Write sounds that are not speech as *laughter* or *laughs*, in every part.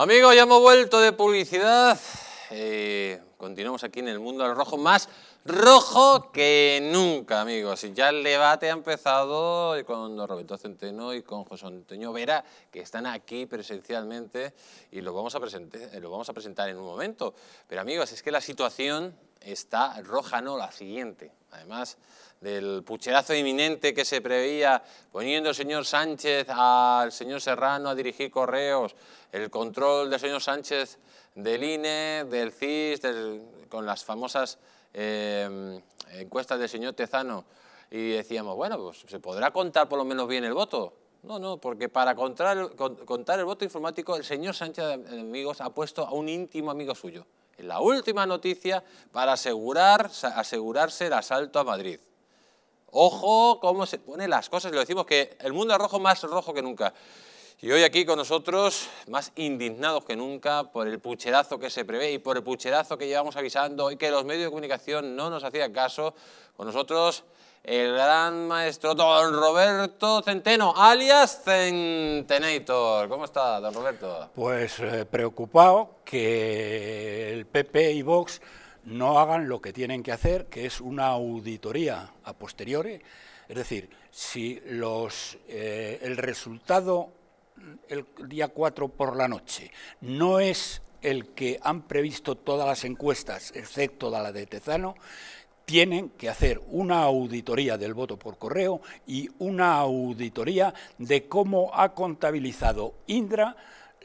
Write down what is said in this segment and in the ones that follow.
Amigos, ya hemos vuelto de publicidad. Eh, continuamos aquí en el mundo del rojo, más rojo que nunca, amigos. Y ya el debate ha empezado con Roberto Centeno y con José Antonio Vera, que están aquí presencialmente y lo vamos a, eh, lo vamos a presentar en un momento. Pero amigos, es que la situación está roja, no la siguiente. Además, del pucherazo inminente que se preveía, poniendo el señor Sánchez al señor Serrano a dirigir correos, el control del señor Sánchez del INE, del CIS, con las famosas em, encuestas del señor Tezano, y decíamos, bueno, pues se podrá contar por lo menos bien el voto. No, no, porque para contar, contar el voto informático el señor Sánchez, amigos, ha puesto a un íntimo amigo suyo. En la última noticia para asegurar, asegurarse el asalto a Madrid. Ojo cómo se ponen las cosas, lo decimos que el mundo es rojo más rojo que nunca. Y hoy aquí con nosotros, más indignados que nunca por el pucherazo que se prevé y por el pucherazo que llevamos avisando y que los medios de comunicación no nos hacían caso, con nosotros el gran maestro don Roberto Centeno, alias Centenator. ¿Cómo está, don Roberto? Pues eh, preocupado que el PP y Vox no hagan lo que tienen que hacer, que es una auditoría a posteriori. Es decir, si los, eh, el resultado el día 4 por la noche no es el que han previsto todas las encuestas, excepto la de Tezano, tienen que hacer una auditoría del voto por correo y una auditoría de cómo ha contabilizado Indra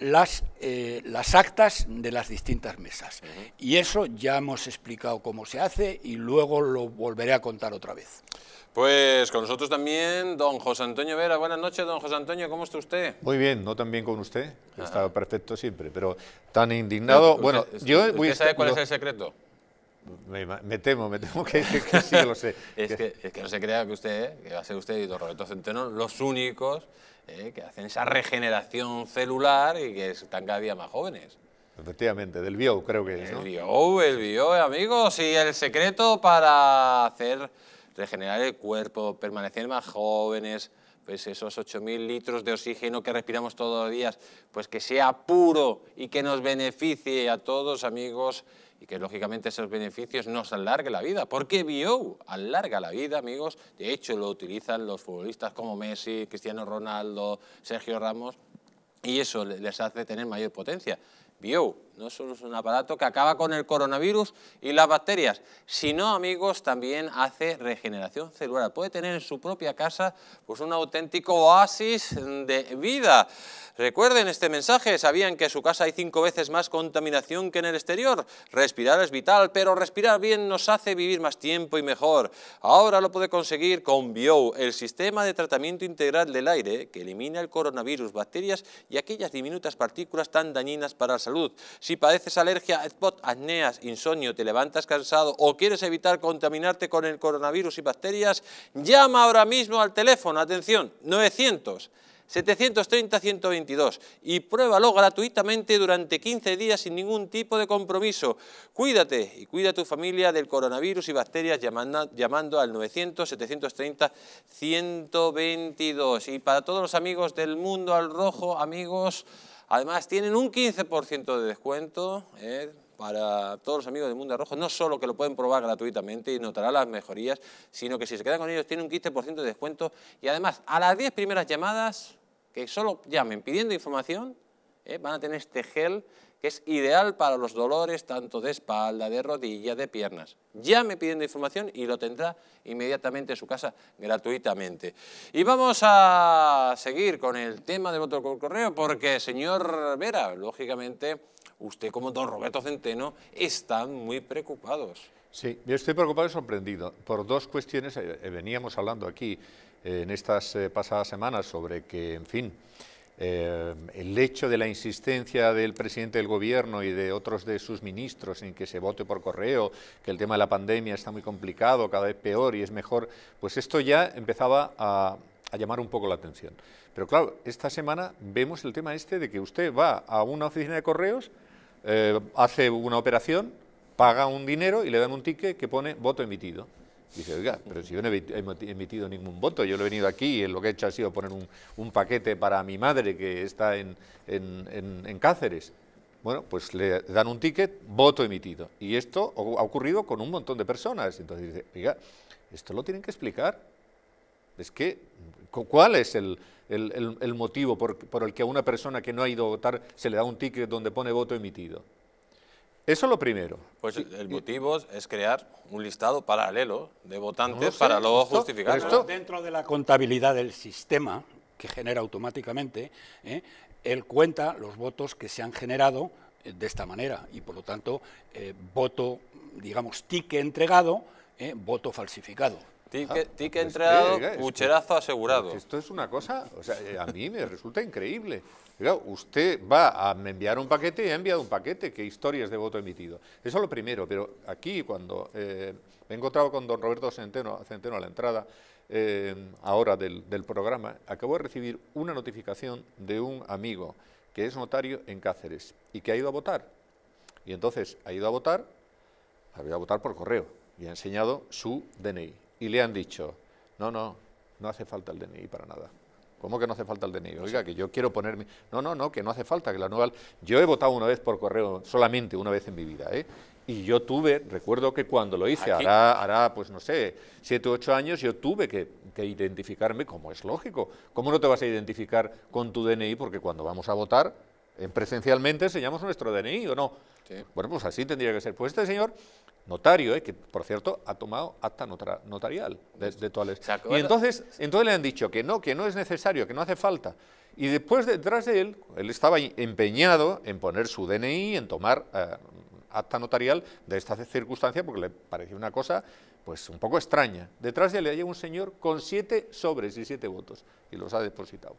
las, eh, las actas de las distintas mesas. Y eso ya hemos explicado cómo se hace y luego lo volveré a contar otra vez. Pues con nosotros también don José Antonio Vera. Buenas noches, don José Antonio, ¿cómo está usted? Muy bien, no tan bien con usted, está perfecto siempre, pero tan indignado. bueno, yo voy sabe cuál es el secreto? Me, temo, me temo que, sí lo sé. *laughs* es, que, no se crea que usted, eh, que va a ser usted y don Roberto Centeno los únicos eh, que hacen esa regeneración celular y que están cada día más jóvenes. Efectivamente, del bio creo que es, El bio, el bio, amigos, y el secreto para hacer regenerar el cuerpo, permanecer más jóvenes, pues esos 8.000 litros de oxígeno que respiramos todos los días, pues que sea puro y que nos beneficie a todos, amigos, y que lógicamente esos beneficios nos alargue la vida, porque bio? alarga la vida, amigos, de hecho lo utilizan los futbolistas como Messi, Cristiano Ronaldo, Sergio Ramos, y eso les hace tener mayor potencia. Bio. No solo es un aparato que acaba con el coronavirus y las bacterias, sino, amigos, también hace regeneración celular. Puede tener en su propia casa pues, un auténtico oasis de vida. Recuerden este mensaje, sabían que en su casa hay cinco veces más contaminación que en el exterior. Respirar es vital, pero respirar bien nos hace vivir más tiempo y mejor. Ahora lo puede conseguir con Bio, el sistema de tratamiento integral del aire que elimina el coronavirus, bacterias y aquellas diminutas partículas tan dañinas para la salud. Si padeces alergia, spot, acneas, insomnio, te levantas cansado o quieres evitar contaminarte con el coronavirus y bacterias, llama ahora mismo al teléfono, atención, 900 730-122 y pruébalo gratuitamente durante 15 días sin ningún tipo de compromiso. Cuídate y cuida a tu familia del coronavirus y bacterias llamando, llamando al 900-730-122. Y para todos los amigos del mundo al rojo, amigos... Además, tienen un 15% de descuento ¿eh? para todos los amigos del Mundo Rojo. No solo que lo pueden probar gratuitamente y notará las mejorías, sino que si se quedan con ellos tienen un 15% de descuento. Y además, a las 10 primeras llamadas, que solo llamen pidiendo información, ¿eh? van a tener este gel que es ideal para los dolores tanto de espalda, de rodilla, de piernas. Ya me pidiendo información y lo tendrá inmediatamente en su casa gratuitamente. Y vamos a seguir con el tema de voto por correo porque, señor Vera, lógicamente, usted como don Roberto Centeno están muy preocupados. Sí, yo estoy preocupado y sorprendido por dos cuestiones. Eh, eh, veníamos hablando aquí eh, en estas pasadas semanas sobre que, en fin, eh, el hecho de la insistencia del presidente del gobierno y de otros de sus ministros en que se vote por correo, que el tema de la pandemia está muy complicado, cada vez peor y es mejor, pues esto ya empezaba a, llamar un poco la atención. Pero claro, esta semana vemos el tema este de que usted va a una oficina de correos, eh, hace una operación, paga un dinero y le dan un ticket que pone voto emitido. Dice, oiga, pero si yo no he emitido ningún voto, yo lo he venido aquí y lo que he hecho ha sido poner un, paquete para mi madre que está en, Cáceres. Bueno, pues le dan un ticket, voto emitido. Y esto ha ocurrido con un montón de personas. Entonces dice, oiga, esto lo tienen que explicar. Es que, ¿cuál es el, motivo por, el que a una persona que no ha ido a votar se le da un ticket donde pone voto emitido? Eso es lo primero. Pues el motivo es crear un listado paralelo de votantes para luego justificarlo. justificar. Dentro de la contabilidad del sistema, que genera automáticamente, ¿eh? él cuenta los votos que se han generado eh, de esta manera y por lo tanto eh, voto, digamos, tique entregado, ¿eh? voto falsificado. Tique, ah, tique pues entregado, cucherazo asegurado. Esto es una cosa, o sea, a mí me resulta increíble usted va a enviar un paquete y ha enviado un paquete. ¿Qué historias de voto emitido? Eso es lo primero, pero aquí cuando eh, me he encontrado con don Roberto Centeno, Centeno a la entrada eh, ahora del, del programa, acabo de recibir una notificación de un amigo que es notario en Cáceres y que ha ido a votar. Y entonces ha ido a votar, ha ido a votar por correo y ha enseñado su DNI. Y le han dicho, no, no, no hace falta el DNI para nada. ¿Cómo que no hace falta el DNI? Oiga, que yo quiero ponerme... No, no, no, que no hace falta, que la nueva... Yo he votado una vez por correo, solamente una vez en mi vida, ¿eh? Y yo tuve, recuerdo que cuando lo hice, hará, pues no sé, siete u ocho años, yo tuve que, identificarme, como es lógico. ¿Cómo no te vas a identificar con tu DNI? Porque cuando vamos a votar, en presencialmente enseñamos nuestro DNI, ¿o no? Bueno, pues así tendría que ser. Pues este señor notario, eh, que por cierto ha tomado acta notarial de, Toales. y entonces, entonces le han dicho que no, que no es necesario, que no hace falta. Y después detrás de él, él estaba empeñado en poner su DNI, en tomar eh, acta notarial de esta circunstancia, porque le parecía una cosa pues un poco extraña. Detrás de él hay un señor con siete sobres y siete votos y los ha depositado.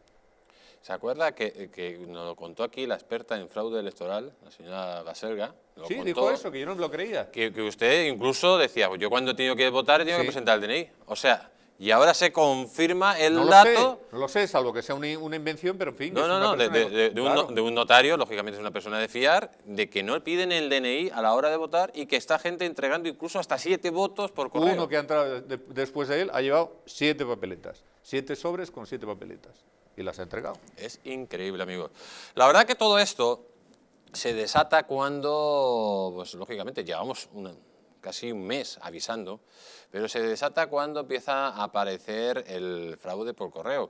¿Se acuerda eh, que, nos lo contó aquí la experta en fraude electoral, la señora Baselga? sí, dijo eso, que yo no lo creía. Que, usted incluso decía, pues yo cuando he tenido que votar he tenido que presentar el DNI. O sea, y ahora se confirma el no dato... Sé, no lo sé, salvo que sea una, invención, pero en fin... No, no, no, de, un, de, un, notario, lógicamente es una persona de fiar, de que no piden el DNI a la hora de votar y que esta gente entregando incluso hasta siete votos por correo. Uno que ha entrado después de él ha llevado siete papeletas, siete sobres con siete papeletas y las ha entregado. Es increíble, amigos. La verdad que todo esto se desata cuando, pues lógicamente llevamos casi un mes avisando, pero se desata cuando empieza a aparecer el fraude por correo.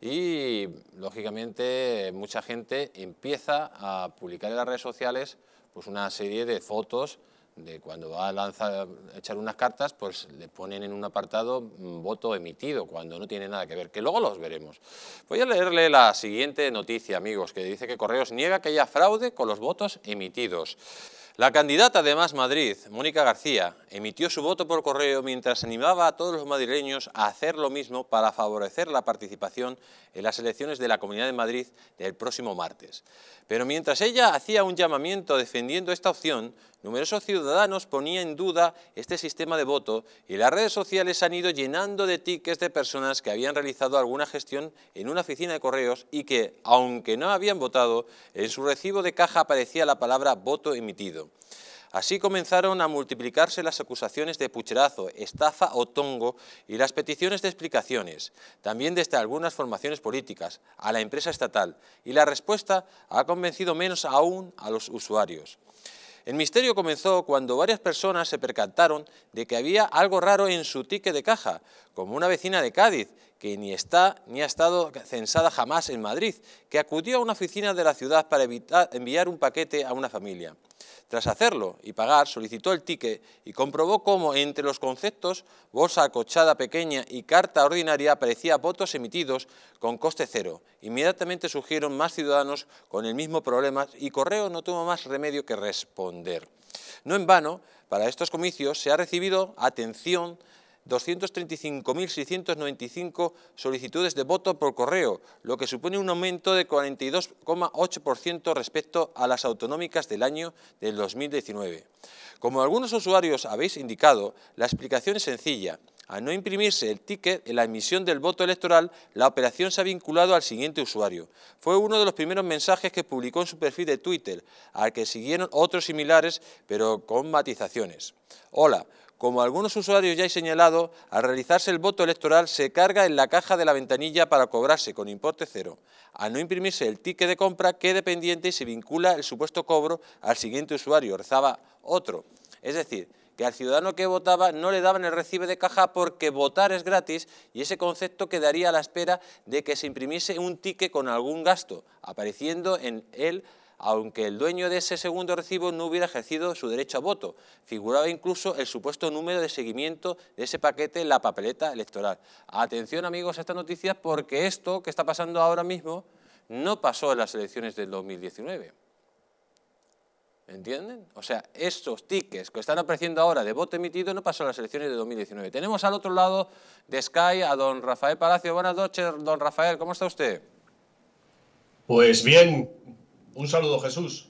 Y lógicamente mucha gente empieza a publicar en las redes sociales pues una serie de fotos de cuando va a lanzar, echar unas cartas, pues le ponen en un apartado mm, voto emitido, cuando no tiene nada que ver, que luego los veremos. Voy a leerle la siguiente noticia, amigos, que dice que Correos niega que haya fraude con los votos emitidos. La candidata de Más Madrid, Mónica García, emitió su voto por correo mientras animaba a todos los madrileños a hacer lo mismo para favorecer la participación en las elecciones de la Comunidad de Madrid del próximo martes. Pero mientras ella hacía un llamamiento defendiendo esta opción, Numerosos ciudadanos ponían en duda este sistema de voto y las redes sociales han ido llenando de tickets de personas que habían realizado alguna gestión en una oficina de correos y que, aunque no habían votado, en su recibo de caja aparecía la palabra voto emitido. Así comenzaron a multiplicarse las acusaciones de pucherazo, estafa o tongo y las peticiones de explicaciones, también desde algunas formaciones políticas, a la empresa estatal, y la respuesta ha convencido menos aún a los usuarios. El misterio comenzó cuando varias personas se percataron de que había algo raro en su tique de caja, como una vecina de Cádiz, que ni está ni ha estado censada jamás en Madrid, que acudió a una oficina de la ciudad para enviar un paquete a una familia. Tras hacerlo y pagar, solicitó el ticket y comprobó cómo entre los conceptos bolsa acochada pequeña y carta ordinaria aparecía votos emitidos con coste cero. Inmediatamente surgieron más ciudadanos con el mismo problema y Correo no tuvo más remedio que responder. No en vano, para estos comicios se ha recibido atención 235.695 solicitudes de voto por correo, lo que supone un aumento de 42,8% respecto a las autonómicas del año del 2019. Como algunos usuarios habéis indicado, la explicación es sencilla. Al no imprimirse el ticket en la emisión del voto electoral, la operación se ha vinculado al siguiente usuario. Fue uno de los primeros mensajes que publicó en su perfil de Twitter, al que siguieron otros similares, pero con matizaciones. Hola, como algunos usuarios ya he señalado, al realizarse el voto electoral se carga en la caja de la ventanilla para cobrarse con importe cero. Al no imprimirse el ticket de compra quede pendiente y se vincula el supuesto cobro al siguiente usuario, rezaba otro. Es decir, que al ciudadano que votaba no le daban el recibe de caja porque votar es gratis y ese concepto quedaría a la espera de que se imprimiese un ticket con algún gasto, apareciendo en él aunque el dueño de ese segundo recibo no hubiera ejercido su derecho a voto. Figuraba incluso el supuesto número de seguimiento de ese paquete en la papeleta electoral. Atención amigos a esta noticia porque esto que está pasando ahora mismo no pasó en las elecciones del 2019. ¿Entienden? O sea, estos tickets que están apareciendo ahora de voto emitido no pasó en las elecciones de 2019. Tenemos al otro lado de Sky a don Rafael Palacio. Buenas noches, don Rafael, ¿cómo está usted? Pues bien, un saludo, Jesús.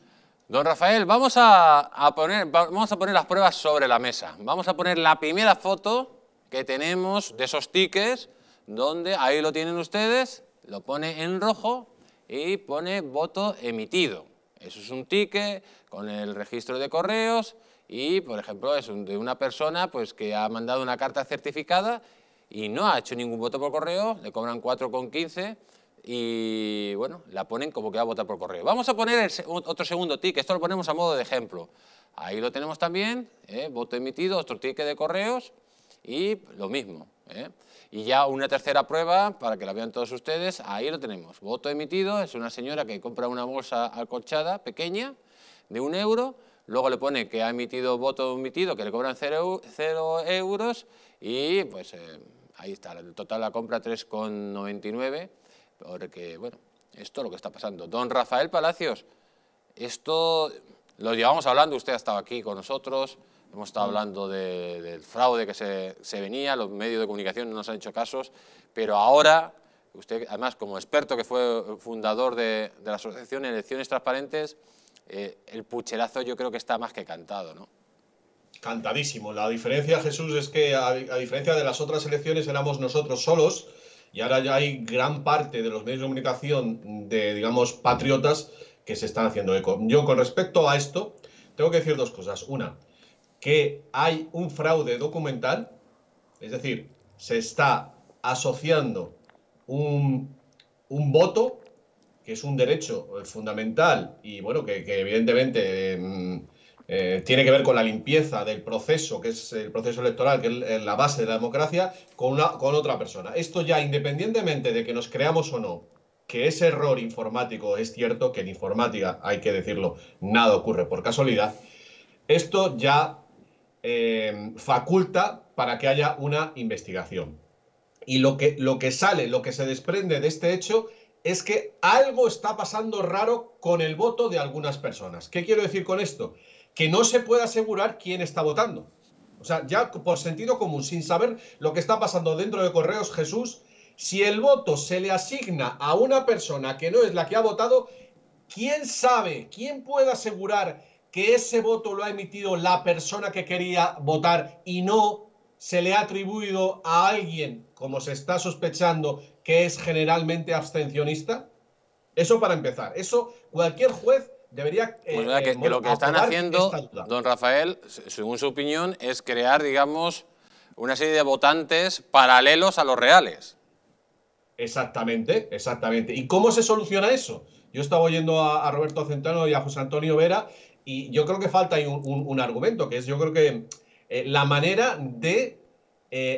Don Rafael, vamos a, poner, vamos a poner las pruebas sobre la mesa. Vamos a poner la primera foto que tenemos de esos tickets, donde ahí lo tienen ustedes, lo pone en rojo y pone voto emitido. Eso es un ticket con el registro de correos y, por ejemplo, es de una persona pues, que ha mandado una carta certificada y no ha hecho ningún voto por correo, le cobran 4,15 y bueno, la ponen como que va a votar por correo. Vamos a poner otro segundo ticket, esto lo ponemos a modo de ejemplo. Ahí lo tenemos también, ¿eh? voto emitido, otro ticket de correos y lo mismo. ¿eh? Y ya una tercera prueba, para que la vean todos ustedes, ahí lo tenemos. Voto emitido, es una señora que compra una bolsa acolchada... pequeña de un euro, luego le pone que ha emitido voto emitido, que le cobran cero, euros y pues eh, ahí está, el total la compra 3,99 porque, bueno, esto es lo que está pasando. Don Rafael Palacios, esto lo llevamos hablando, usted ha estado aquí con nosotros, hemos estado mm. hablando del fraude que se, venía, los medios de comunicación no nos han hecho casos, pero ahora, usted además como experto que fue fundador de, la asociación Elecciones Transparentes, eh, el pucherazo yo creo que está más que cantado, ¿no? Cantadísimo. La diferencia, Jesús, es que a diferencia de las otras elecciones éramos nosotros solos, y ahora ya hay gran parte de los medios de comunicación de, digamos, patriotas que se están haciendo eco. Yo con respecto a esto, tengo que decir dos cosas. Una, que hay un fraude documental, es decir, se está asociando un, voto, que es un derecho eh, fundamental y bueno, que, evidentemente... Eh, eh, tiene que ver con la limpieza del proceso, que es el proceso electoral, que es eh, la base de la democracia, con, otra persona. Esto ya, independientemente de que nos creamos o no, que ese error informático es cierto, que en informática, hay que decirlo, nada ocurre por casualidad, esto ya eh, faculta para que haya una investigación. Y lo que sale, lo que se desprende de este hecho es que algo está pasando raro con el voto de algunas personas. ¿Qué quiero decir con esto? que no se puede asegurar quién está votando. O sea, ya por sentido común, sin saber lo que está pasando dentro de Correos Jesús, si el voto se le asigna a una persona que no es la que ha votado, ¿quién sabe, quién puede asegurar que ese voto lo ha emitido la persona que quería votar y no se le ha atribuido a alguien, como se está sospechando, que es generalmente abstencionista? Eso para empezar. Eso cualquier juez debería... Pues eh, eh, lo que están haciendo, don Rafael, según su opinión, es crear, digamos, una serie de votantes paralelos a los reales. Exactamente, exactamente. ¿Y cómo se soluciona eso? Yo estaba oyendo a, Roberto Centeno y a José Antonio Vera y yo creo que falta un, un, argumento, que es yo creo que eh, la manera de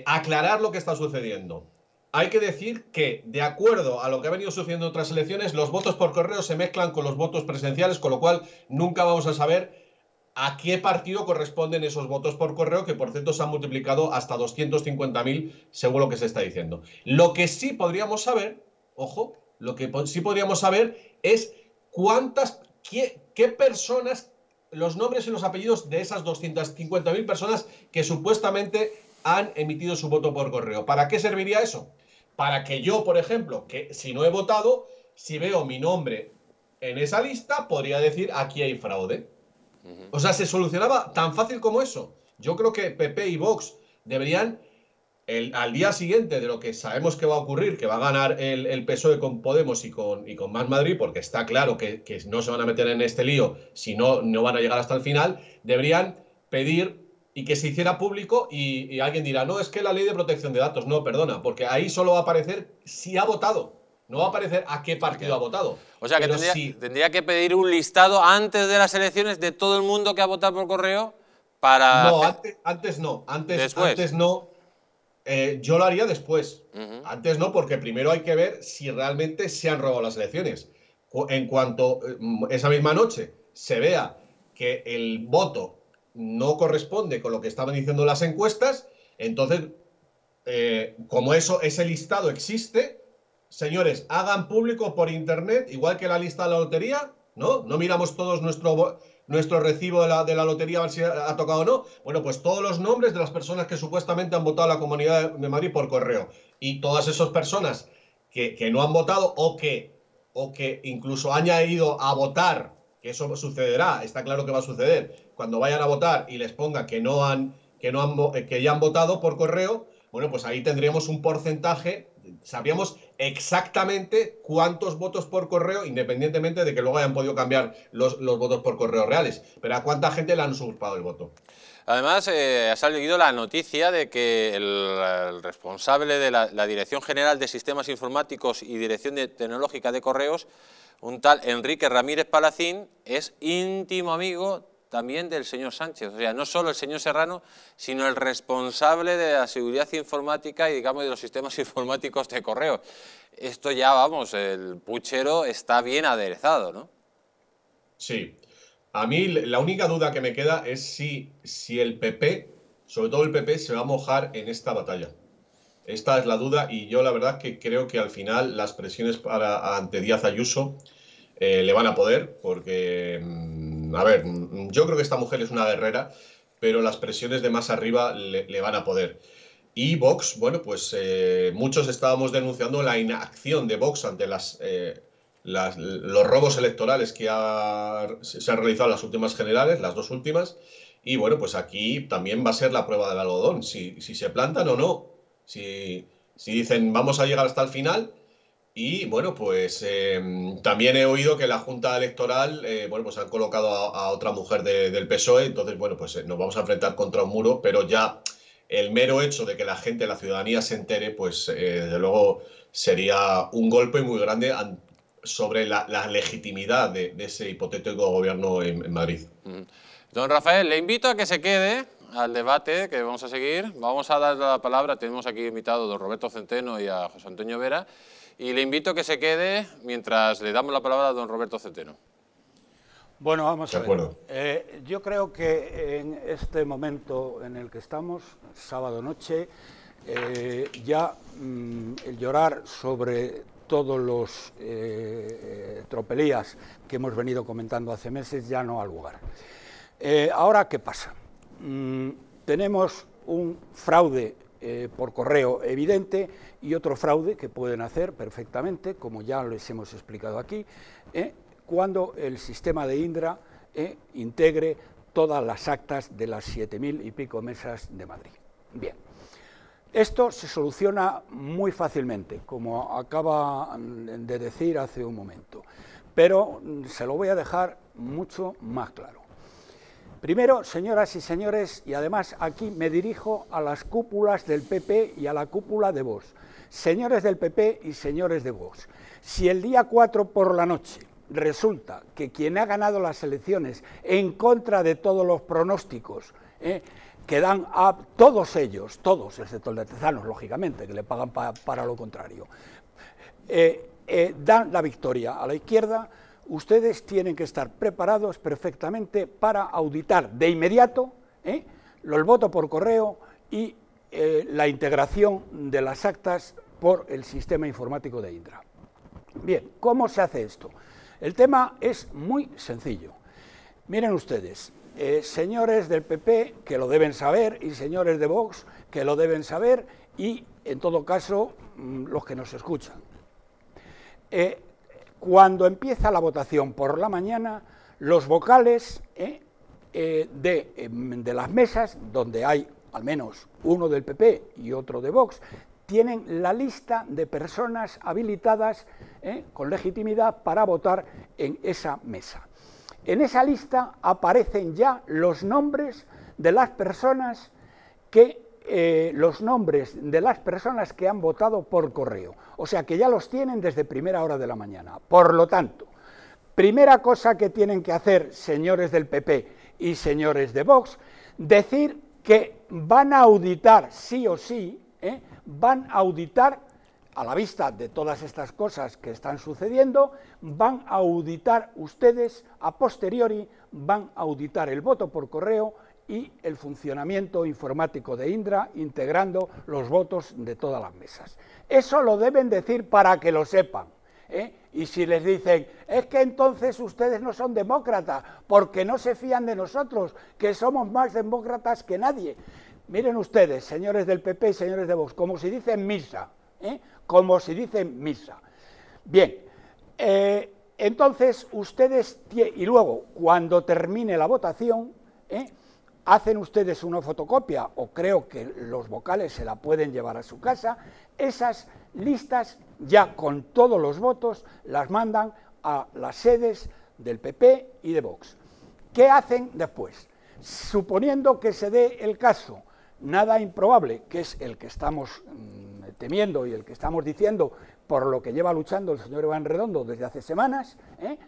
aclarar lo que está sucediendo. Hay que decir que, de acuerdo a lo que ha venido sucediendo en otras elecciones, los votos por correo se mezclan con los votos presenciales, con lo cual nunca vamos a saber a qué partido corresponden esos votos por correo, que por cierto se han multiplicado hasta 250.000, según lo que se está diciendo. Lo que sí podríamos saber, ojo, lo que sí podríamos saber es cuántas, qué, qué personas, los nombres y los apellidos de esas 250.000 personas que supuestamente han emitido su voto por correo. ¿Para qué serviría eso? Para que yo, por ejemplo, que si no he votado, si veo mi nombre en esa lista, podría decir aquí hay fraude. O sea, se solucionaba tan fácil como eso. Yo creo que PP y Vox deberían, al día siguiente de lo que sabemos que va a ocurrir, que va a ganar el, PSOE con Podemos y con, y con Más Madrid, porque está claro que, que no se van a meter en este lío si no, no van a llegar hasta el final, deberían pedir y que se hiciera público y, alguien dirá, no, es que la ley de protección de datos, no, perdona, porque ahí solo va a aparecer si ha votado, no va a aparecer a qué partido ha votado. O sea, que tendría, tendría, que pedir un listado antes de las elecciones de todo el mundo que ha votado por correo para... No, antes, no, antes, antes no. Eh, yo lo haría después. Antes no, porque primero hay que ver si realmente se han robado las elecciones. En cuanto eh, esa misma noche se vea que el voto no corresponde con lo que estaban diciendo las encuestas, entonces, eh, como eso, ese listado existe, señores, hagan público por internet, igual que la lista de la lotería, ¿no? No miramos todos nuestro, nuestro recibo de la, lotería a si ha, tocado o no. Bueno, pues todos los nombres de las personas que supuestamente han votado a la Comunidad de Madrid por correo. Y todas esas personas que, que no han votado o que, o que incluso han ido a votar eso sucederá, está claro que va a suceder, cuando vayan a votar y les ponga que no han, que no eh, que ya han votado por correo, bueno, pues ahí tendríamos un porcentaje, sabríamos exactamente cuántos votos por correo, independientemente de que luego hayan podido cambiar los, votos por correo reales, pero a cuánta gente le han usurpado el voto. Además, eh, ha salido la noticia de que el, responsable de la, Dirección General de Sistemas Informáticos y Dirección Tecnológica de Correos un tal Enrique Ramírez Palacín es íntimo amigo también del señor Sánchez, o sea, no solo el señor Serrano, sino el responsable de la seguridad informática y, digamos, de los sistemas *laughs* informáticos de correo. Esto ya, vamos, el puchero está bien aderezado, ¿no? Sí. A mí la única duda que me queda es si, si el PP, sobre todo el PP, se va a mojar en esta batalla. Esta es la duda y yo la verdad que creo que al final las presiones para, ante Díaz Ayuso eh, le van a poder, porque, mm, a ver, mm, yo creo que esta mujer es una guerrera, pero las presiones de más arriba le, van a poder. Y Vox, bueno, pues eh, muchos estábamos denunciando la inacción de Vox ante las, eh, los robos electorales que se han realizado las últimas generales, las dos últimas. Y bueno, pues aquí también va a ser la prueba del algodón, si se plantan o no. Si, dicen vamos a llegar hasta el final, y bueno, pues em, también he oído que la Junta Electoral, eh, bueno, pues han colocado a, otra mujer del PSOE, entonces, bueno, pues eh, nos vamos a enfrentar contra un muro, pero ya el mero hecho de que la gente, la ciudadanía se entere, pues eh, desde luego sería un golpe muy grande sobre la, legitimidad de, ese hipotético gobierno en Madrid. Mm. Don Rafael, le invito a que se quede al debate que vamos a seguir. Vamos a dar la palabra, tenemos aquí invitado a don Roberto Centeno y a José Antonio Vera, y le invito a que se quede mientras le damos la palabra a don Roberto Centeno. Bueno, vamos a ver. Eh, yo creo que en este momento en el que estamos, sábado noche, eh, ya mm, el llorar sobre todos los eh, tropelías que hemos venido comentando hace meses ya no ha lugar. ahora, ¿qué pasa? Mm, tenemos un fraude eh, por correo evidente y otro fraude que pueden hacer perfectamente, como ya les hemos explicado aquí, eh, cuando el sistema de Indra eh, integre todas las actas de las 7.000 y pico mesas de Madrid. Bien, esto se soluciona muy fácilmente, como acaba mm, de decir hace un momento, pero mm, se lo voy a dejar mucho más claro. Primero, señoras y señores, y además aquí me dirijo a las cúpulas del PP y a la cúpula de Vox. Señores del PP y señores de Vox, si el día 4 por la noche resulta que quien ha ganado las elecciones en contra de todos los pronósticos ¿eh? que dan a todos ellos, todos, excepto el de Tezanos, lógicamente, que le pagan para lo contrario, eh, eh, dan la victoria a la izquierda, ustedes tienen que estar preparados perfectamente para auditar de inmediato ¿eh? los votos por correo y eh, la integración de las actas por el sistema informático de Indra. Bien, ¿cómo se hace esto? El tema es muy sencillo. Miren ustedes, eh, señores del PP que lo deben saber y señores de Vox que lo deben saber y en todo caso mm, los que nos escuchan. Eh, cuando empieza la votación por la mañana, los vocales ¿eh? Eh, em, de, las mesas, donde hay al menos uno del PP y otro de Vox, tienen la lista de personas habilitadas ¿eh? con legitimidad para votar en esa mesa. En esa lista aparecen ya los nombres de las personas que eh, los nombres de las personas que han votado por correo. O sea que ya los tienen desde primera hora de la mañana. Por lo tanto, primera cosa que tienen que hacer señores del PP y señores de Vox, decir que van a auditar sí o sí, ¿eh? van a auditar a la vista de todas estas cosas que están sucediendo, van a auditar ustedes, a posteriori, van a auditar el voto por correo y el funcionamiento informático de Indra, integrando los votos de todas las mesas. Eso lo deben decir para que lo sepan. ¿eh? Y si les dicen, es que entonces ustedes no son demócratas, porque no se fían de nosotros, que somos más demócratas que nadie. Miren ustedes, señores del PP y señores de Vox, como si dicen misa, ¿eh? como si dicen misa. Bien, eh, entonces ustedes, y luego, cuando termine la votación, ¿eh? hacen ustedes una fotocopia o creo que los vocales se la pueden llevar a su casa, esas listas ya con todos los votos las mandan a las sedes del PP y de Vox. ¿Qué hacen después? Suponiendo que se dé el caso, nada improbable, que es el que estamos mm, temiendo y el que estamos diciendo por lo que lleva luchando el señor Iván Redondo desde hace semanas, ¿eh?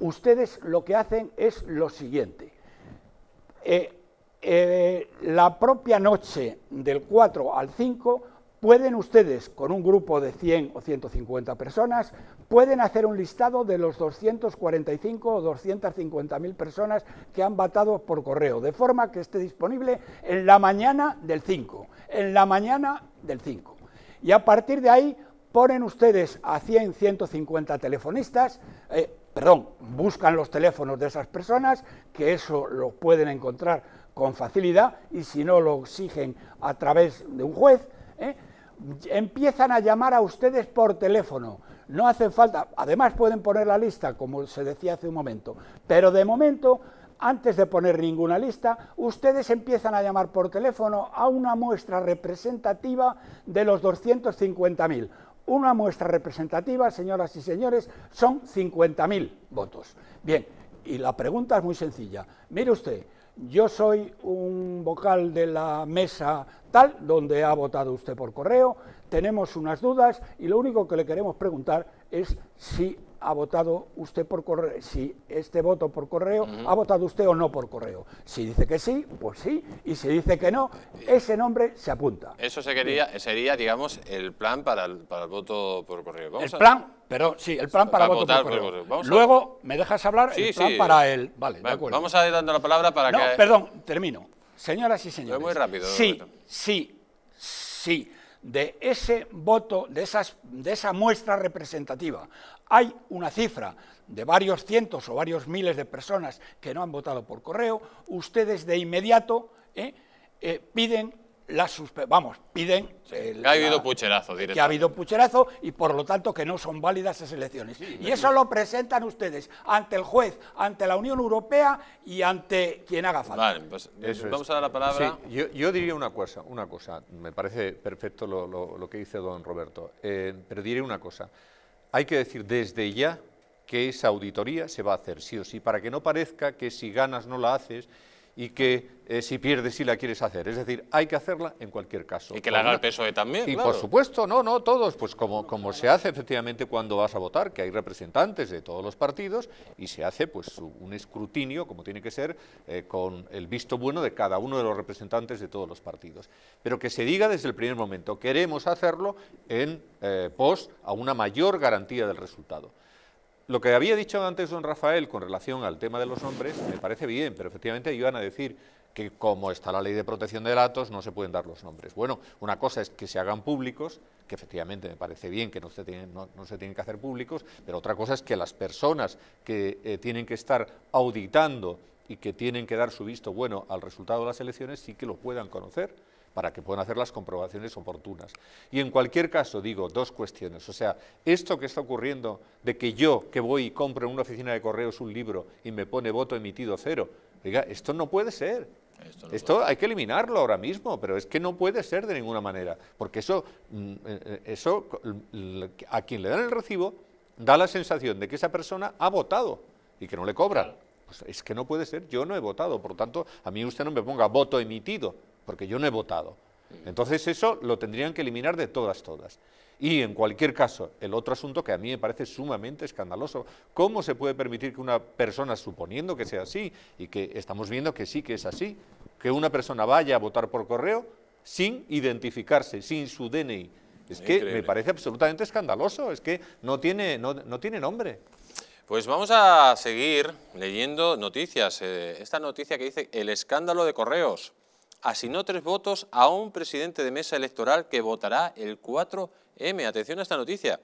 ustedes lo que hacen es lo siguiente eh, eh, la propia noche del 4 al 5 pueden ustedes, con un grupo de 100 o 150 personas, pueden hacer un listado de los 245 o 250 mil personas que han votado por correo, de forma que esté disponible en la mañana del 5, en la mañana del 5. Y a partir de ahí ponen ustedes a 100, 150 telefonistas, eh, perdón, buscan los teléfonos de esas personas, que eso lo pueden encontrar con facilidad y si no lo exigen a través de un juez, ¿eh? empiezan a llamar a ustedes por teléfono. No hace falta, además pueden poner la lista, como se decía hace un momento, pero de momento, antes de poner ninguna lista, ustedes empiezan a llamar por teléfono a una muestra representativa de los 250.000. Una muestra representativa, señoras y señores, son 50.000 votos. Bien, y la pregunta es muy sencilla. Mire usted, yo soy un vocal de la mesa tal, donde ha votado usted por correo, tenemos unas dudas y lo único que le queremos preguntar es si ha votado usted por correo, si este voto por correo, ha votado usted o no por correo. Si dice que sí, pues sí, y si dice que no, ese nombre se apunta. Eso se sería, digamos, el plan para el, voto por correo. el plan, perdón, sí, el plan para, voto votar por correo. Luego, ¿me dejas hablar? el plan para el... Vale, de acuerdo. Vamos a ir dando la palabra para no, perdón, termino. Señoras y señores. muy rápido. Sí, sí, sí de ese voto, de, de esa muestra representativa, hay una cifra de varios cientos o varios miles de personas que no han votado por correo, ustedes de inmediato ¿eh? Eh, piden vamos, piden eh, que ha habido pucherazo ha habido pucherazo y por lo tanto que no son válidas esas elecciones. y eso lo presentan ustedes ante el juez, ante la Unión Europea y ante quien haga falta. Vale, pues eh, vamos a dar la palabra. yo, diría una cosa, una cosa, me parece perfecto lo, que dice don Roberto, eh, pero diré una cosa. Hay que decir desde ya que esa auditoría se va a hacer sí o sí, para que no parezca que si ganas no la haces y que eh, si pierdes si la quieres hacer. Es decir, hay que hacerla en cualquier caso. Y que la haga el PSOE también. Y por supuesto, no, no, todos, pues como, como se hace efectivamente cuando vas a votar, que hay representantes de todos los partidos y se hace pues un escrutinio, como tiene que ser, eh, con el visto bueno de cada uno de los representantes de todos los partidos. Pero que se diga desde el primer momento, queremos hacerlo en eh, pos a una mayor garantía del resultado. Lo que había dicho antes don Rafael con relación al tema de los nombres me parece bien, pero efectivamente iban a decir que como está la ley de protección de datos no se pueden dar los nombres. Bueno, una cosa es que se hagan públicos, que efectivamente me parece bien que no se tienen, que hacer públicos, pero otra cosa es que las personas que eh, tienen que estar auditando y que tienen que dar su visto bueno al resultado de las elecciones sí que lo puedan conocer para que puedan hacer las comprobaciones oportunas. Y en cualquier caso, digo, dos cuestiones. O sea, esto que está ocurriendo de que yo que voy y compro en una oficina de correos un libro y me pone voto emitido cero, diga, esto no puede ser. Esto, hay que eliminarlo ahora mismo, pero es que no puede ser de ninguna manera, porque eso, mm, eh, eh, eso a quien le dan el recibo da la sensación de que esa persona ha votado y que no le cobran. Pues es que no puede ser, yo no he votado, por tanto, a mí usted no me ponga voto emitido, porque yo no he votado. Entonces eso lo tendrían que eliminar de todas, todas. Y en cualquier caso, el otro asunto que a mí me parece sumamente escandaloso, ¿cómo se puede permitir que una persona, suponiendo que sea así, y que estamos viendo que sí que es así, que una persona vaya a votar por correo sin identificarse, sin su DNI? Es que me parece absolutamente escandaloso, es que no tiene, no, tiene nombre. Pues vamos a seguir leyendo noticias. Eh, esta noticia que dice el escándalo de correos asignó tres votos a un presidente de mesa electoral que votará el 4M. Atención a esta noticia.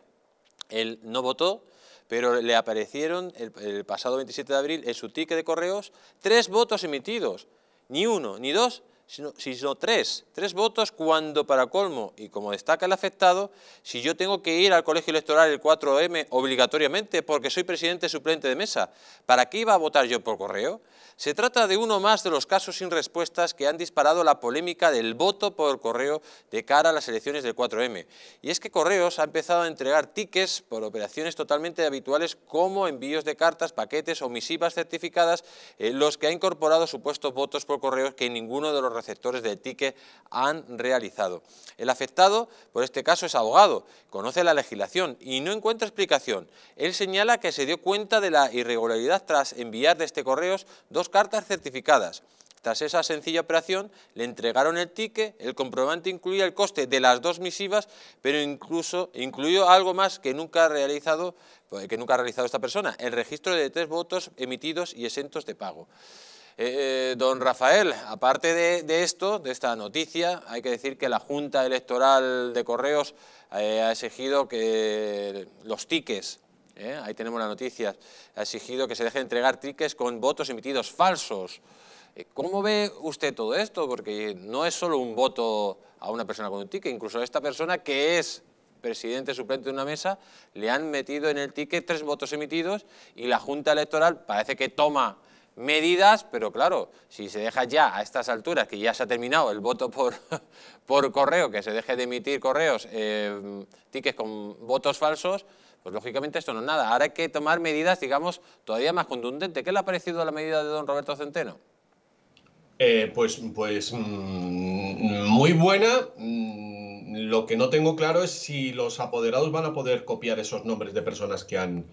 Él no votó, pero le aparecieron el, pasado 27 de abril en su ticket de correos tres votos emitidos. Ni uno, ni dos, sino, sino tres, tres votos cuando para colmo, y como destaca el afectado, si yo tengo que ir al colegio electoral el 4M obligatoriamente porque soy presidente suplente de mesa, ¿para qué iba a votar yo por correo? Se trata de uno más de los casos sin respuestas que han disparado la polémica del voto por correo de cara a las elecciones del 4M. Y es que Correos ha empezado a entregar tickets por operaciones totalmente habituales como envíos de cartas, paquetes o misivas certificadas en eh, los que ha incorporado supuestos votos por correo que ninguno de los receptores de ticket han realizado. El afectado por este caso es abogado, conoce la legislación y no encuentra explicación. Él señala que se dio cuenta de la irregularidad tras enviar de este correos dos cartas certificadas. Tras esa sencilla operación, le entregaron el ticket, el comprobante incluía el coste de las dos misivas, pero incluso incluyó algo más que nunca ha realizado, pues, que nunca ha realizado esta persona, el registro de tres votos emitidos y exentos de pago. Eh, eh, don Rafael, aparte de, esto, de esta noticia, hay que decir que la Junta Electoral de Correos eh, ha exigido que los tiques, ahí tenemos la noticia, ha exigido que se deje entregar tiques con votos emitidos falsos. ¿Cómo ve usted todo esto? Porque no es solo un voto a una persona con un ticket, incluso a esta persona que es presidente suplente de una mesa, le han metido en el ticket tres votos emitidos y la Junta Electoral parece que toma medidas, pero claro, si se deja ya a estas alturas, que ya se ha terminado el voto por, *laughs* por correo, que se deje de emitir correos, eh, tickets con votos falsos, pues lógicamente esto no es nada. Ahora hay que tomar medidas, digamos, todavía más contundentes. ¿Qué le ha parecido a la medida de don Roberto Centeno? Eh, pues, pues mm, muy buena. Mm, lo que no tengo claro es si los apoderados van a poder copiar esos nombres de personas que han,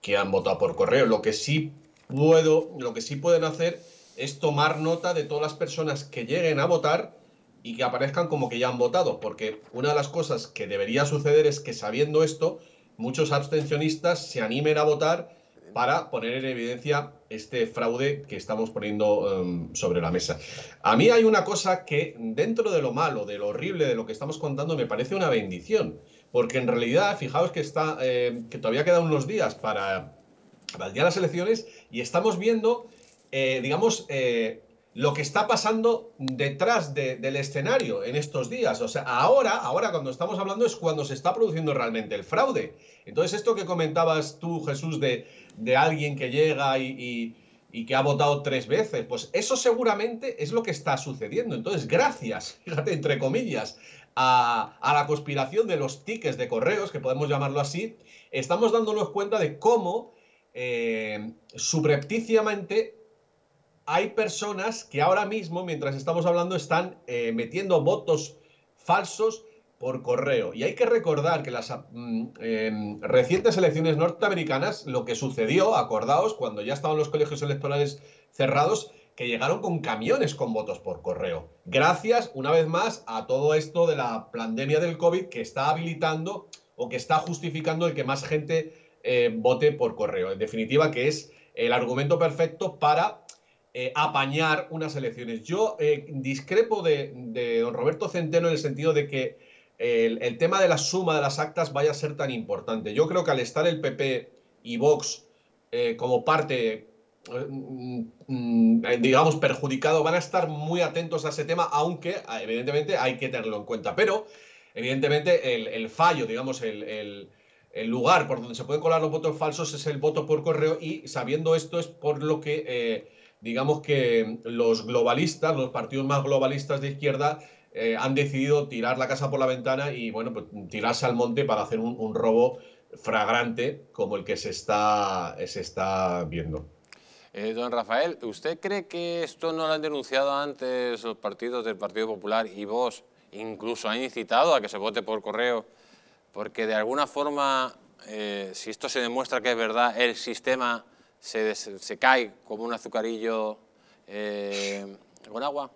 que han votado por correo. Lo que sí puedo, lo que sí pueden hacer es tomar nota de todas las personas que lleguen a votar y que aparezcan como que ya han votado, porque una de las cosas que debería suceder es que sabiendo esto, muchos abstencionistas se animen a votar para poner en evidencia este fraude que estamos poniendo em, sobre la mesa. A mí hay una cosa que dentro de lo malo, de lo horrible, de lo que estamos contando, me parece una bendición, porque en realidad, fijaos que está, eh, que todavía quedan unos días para Valdía las elecciones y estamos viendo, eh, digamos, eh, lo que está pasando detrás del escenario en estos días. O sea, ahora, ahora cuando estamos hablando es cuando se está produciendo realmente el fraude. Entonces, esto que comentabas tú, Jesús, de, alguien que llega y, que ha votado tres veces, pues eso seguramente es lo que está sucediendo. Entonces, gracias, *laughs* fíjate, entre comillas, a, a la conspiración de los tickets de correos, que podemos llamarlo así, estamos dándonos cuenta de cómo eh, subrepticiamente hay personas que ahora mismo, mientras estamos hablando, están eh, metiendo votos falsos por correo. Y hay que recordar que las mm, em, recientes elecciones norteamericanas, lo que sucedió, acordaos, cuando ya estaban los colegios electorales cerrados, que llegaron con camiones con votos por correo. Gracias, una vez más, a todo esto de la pandemia del COVID que está habilitando o que está justificando el que más gente eh, vote por correo. En definitiva, que es el argumento perfecto para eh, apañar unas elecciones. Yo eh, discrepo de, don Roberto Centeno en el sentido de que el, tema de la suma de las actas vaya a ser tan importante. Yo creo que al estar el PP y Vox como parte, mm, mm, digamos, perjudicado, van a estar muy atentos a ese tema, aunque evidentemente hay que tenerlo en cuenta. Pero, evidentemente, el, fallo, digamos, el el lugar por donde se pueden colar los votos falsos es el voto por correo y sabiendo esto es por lo que eh, digamos que los globalistas, los partidos más globalistas de izquierda eh, han decidido tirar la casa por la ventana y bueno, pues, tirarse al monte para hacer un, robo fragrante como el que se está, se está viendo. Eh, don Rafael, ¿usted cree que esto no lo han denunciado antes los partidos del Partido Popular y vos incluso han incitado a que se vote por correo porque de alguna forma, eh, si esto se demuestra que es verdad, el sistema se, cae como un azucarillo eh, con agua.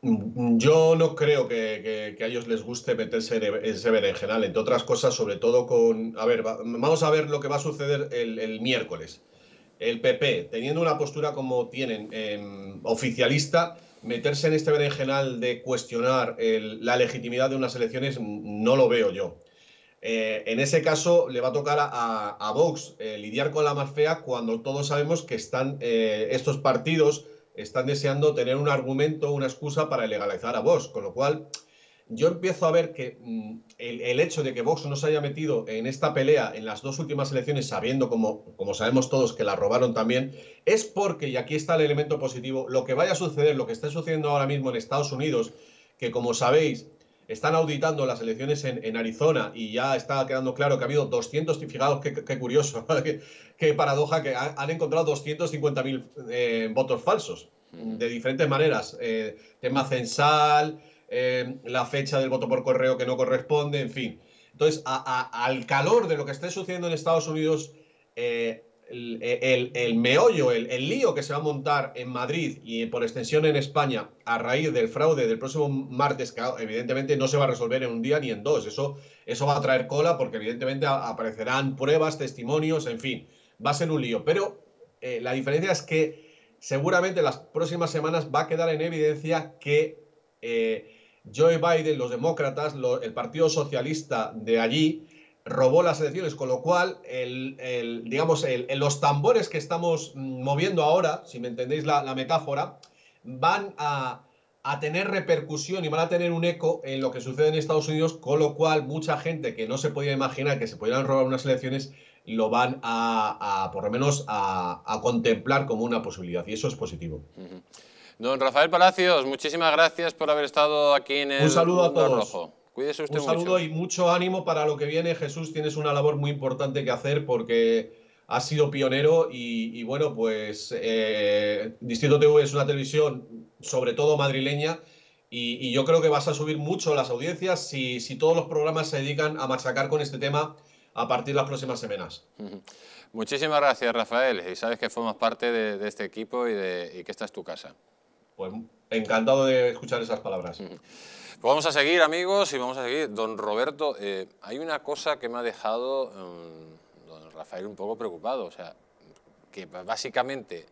Yo no creo que, a ellos les guste meterse e-, en ese berenjenal, entre otras cosas, sobre todo con... A ver, vamos a ver lo que va a suceder el, miércoles. El PP, teniendo una postura como tienen, em, oficialista, meterse en este berenjenal de cuestionar la legitimidad de unas elecciones no lo veo yo. Eh, en ese caso le va a tocar a, Vox eh, lidiar con la más fea cuando todos sabemos que están eh, estos partidos están deseando tener un argumento, una excusa para legalizar a Vox, con lo cual yo empiezo a ver que mm, el, hecho de que Vox no se haya metido en esta pelea en las dos últimas elecciones, sabiendo como, como sabemos todos que la robaron también, es porque, y aquí está el elemento positivo, lo que vaya a suceder, lo que está sucediendo ahora mismo en Estados Unidos, que como sabéis, están auditando las elecciones en, Arizona y ya está quedando claro que ha habido 200, fijaos qué, curioso, *laughs* qué, paradoja, que han, encontrado 250.000 eh, votos falsos, de diferentes maneras, eh, tema censal, eh, la fecha del voto por correo que no corresponde, en fin. Entonces, al calor de lo que esté sucediendo en Estados Unidos, el, meollo, el, lío que se va a montar en Madrid y por extensión en España a raíz del fraude del próximo martes, que evidentemente no se va a resolver en un día ni en dos, eso, eso va a traer cola porque evidentemente aparecerán pruebas, testimonios, en fin, va a ser un lío. Pero eh, la diferencia es que seguramente las próximas semanas va a quedar en evidencia que eh, Joe Biden, los demócratas, el Partido Socialista de allí, robó las elecciones, con lo cual, el, digamos, los tambores que estamos mm, moviendo ahora, si me entendéis la, metáfora, van a, tener repercusión y van a tener un eco en lo que sucede en Estados Unidos, con lo cual mucha gente que no se podía imaginar que se pudieran robar unas elecciones, lo van a, por lo menos, a, contemplar como una posibilidad, y eso es positivo. Don Rafael Palacios, muchísimas gracias por haber estado aquí en el Un saludo a todos. Rojo. Cuídese usted Un saludo ¿eh? y mucho ánimo para lo que viene. Jesús, tienes una labor muy importante que hacer porque has sido pionero y, bueno, pues eh, Distrito TV es una televisión sobre todo madrileña y, yo creo que vas a subir mucho las audiencias si, todos los programas se dedican a machacar con este tema a partir de las próximas semanas. Muchísimas gracias, Rafael. Y sabes que formas parte de, este equipo y, de, y que esta es tu casa. Pues encantado de escuchar esas palabras vamos a seguir, amigos, y vamos a seguir. Don Roberto, eh, hay una cosa que me ha dejado mm, don Rafael un poco preocupado, o sea, que básicamente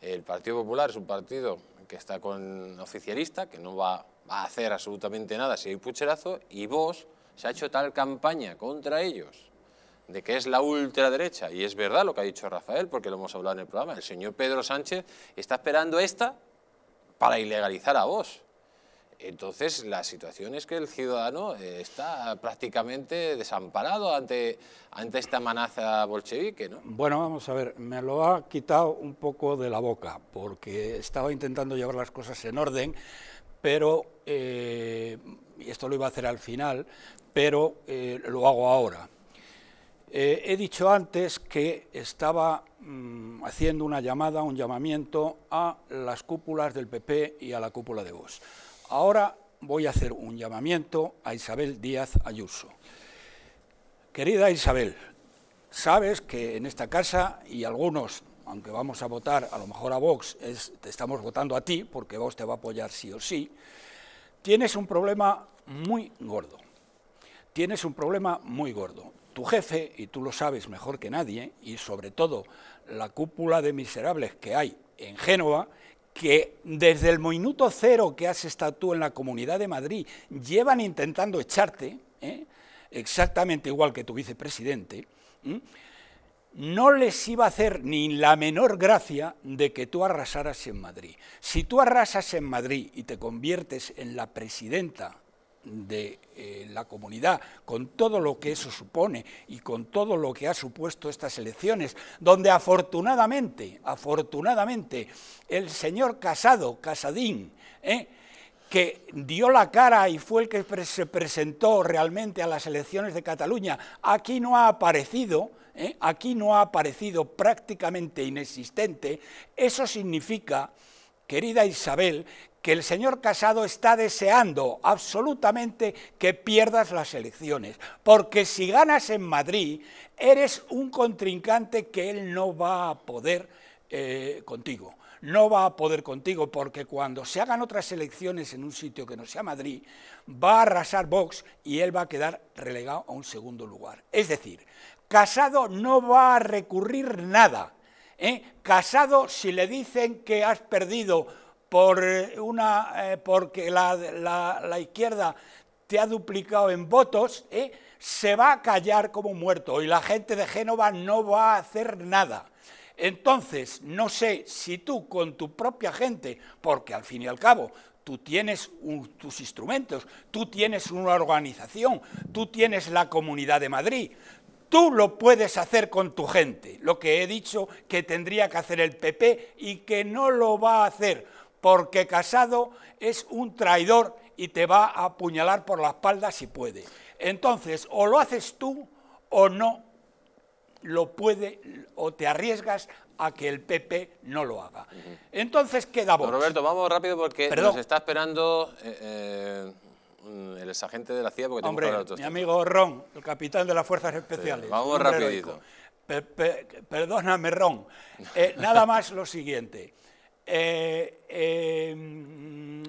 el Partido Popular es un partido que está con oficialista, que no va, a hacer absolutamente nada si hay pucherazo, y vos se ha hecho tal campaña contra ellos de que es la ultraderecha, y es verdad lo que ha dicho Rafael, porque lo hemos hablado en el programa, el señor Pedro Sánchez está esperando esta para ilegalizar a vos. Entonces, la situación es que el ciudadano eh, está prácticamente desamparado ante, esta amenaza bolchevique, ¿no? Bueno, vamos a ver, me lo ha quitado un poco de la boca, porque estaba intentando llevar las cosas en orden, pero, eh, y esto lo iba a hacer al final, pero eh, lo hago ahora. he dicho antes que estaba mm, haciendo una llamada, un llamamiento a las cúpulas del PP y a la cúpula de Vox. Ahora voy a hacer un llamamiento a Isabel Díaz Ayuso. Querida Isabel, sabes que en esta casa y algunos, aunque vamos a votar a lo mejor a Vox, te estamos votando a ti porque Vox te va a apoyar sí o sí, tienes un problema muy gordo. Tienes un problema muy gordo. Tu jefe, y tú lo sabes mejor que nadie, y sobre todo la cúpula de miserables que hay en Génova, que desde el minuto cero que has estado tú en la Comunidad de Madrid llevan intentando echarte, ¿eh? exactamente igual que tu vicepresidente, no les iba a hacer ni la menor gracia de que tú arrasaras en Madrid. Si tú arrasas en Madrid y te conviertes en la presidenta de eh, la comunidad, con todo lo que eso supone y con todo lo que ha supuesto estas elecciones, donde afortunadamente, afortunadamente, el señor Casado, Casadín, eh, que dio la cara y fue el que se presentó realmente a las elecciones de Cataluña, aquí no ha aparecido, eh, aquí no ha aparecido prácticamente inexistente, eso significa, querida Isabel, que el señor Casado está deseando absolutamente que pierdas las elecciones, porque si ganas en Madrid, eres un contrincante que él no va a poder eh, contigo no va a poder contigo, porque cuando se hagan otras elecciones en un sitio que no sea Madrid, va a arrasar Vox y él va a quedar relegado a un segundo lugar. Es decir, Casado no va a recurrir nada. ¿eh? Casado, si le dicen que has perdido por eh, una, eh, porque la, la, izquierda te ha duplicado en votos, ¿eh? se va a callar como muerto y la gente de Génova no va a hacer nada. Entonces, no sé si tú con tu propia gente, porque al fin y al cabo tú tienes tus instrumentos, tú tienes una organización, tú tienes la Comunidad de Madrid, Tú lo puedes hacer con tu gente, lo que he dicho que tendría que hacer el PP y que no lo va a hacer, porque casado es un traidor y te va a apuñalar por la espalda si puede. Entonces, o lo haces tú o no lo puede o te arriesgas a que el PP no lo haga. Entonces queda vos. Roberto, vamos rápido porque nos está esperando eh, eh, el exagente de la CIA porque Hombre, tengo mi amigo Ron, el capitán de las Fuerzas Especiales. vamos rapidito. perdóname, Ron. Eh, nada más lo siguiente. Eh, em,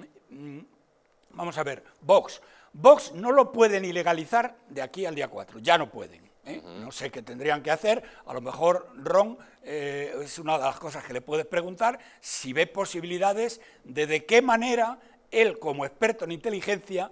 vamos a ver, Vox. Vox no lo pueden ilegalizar de aquí al día 4, ya no pueden. ¿eh? No sé qué tendrían que hacer, a lo mejor Ron eh, es una de las cosas que le puedes preguntar, si ve posibilidades de de qué manera él como experto en inteligencia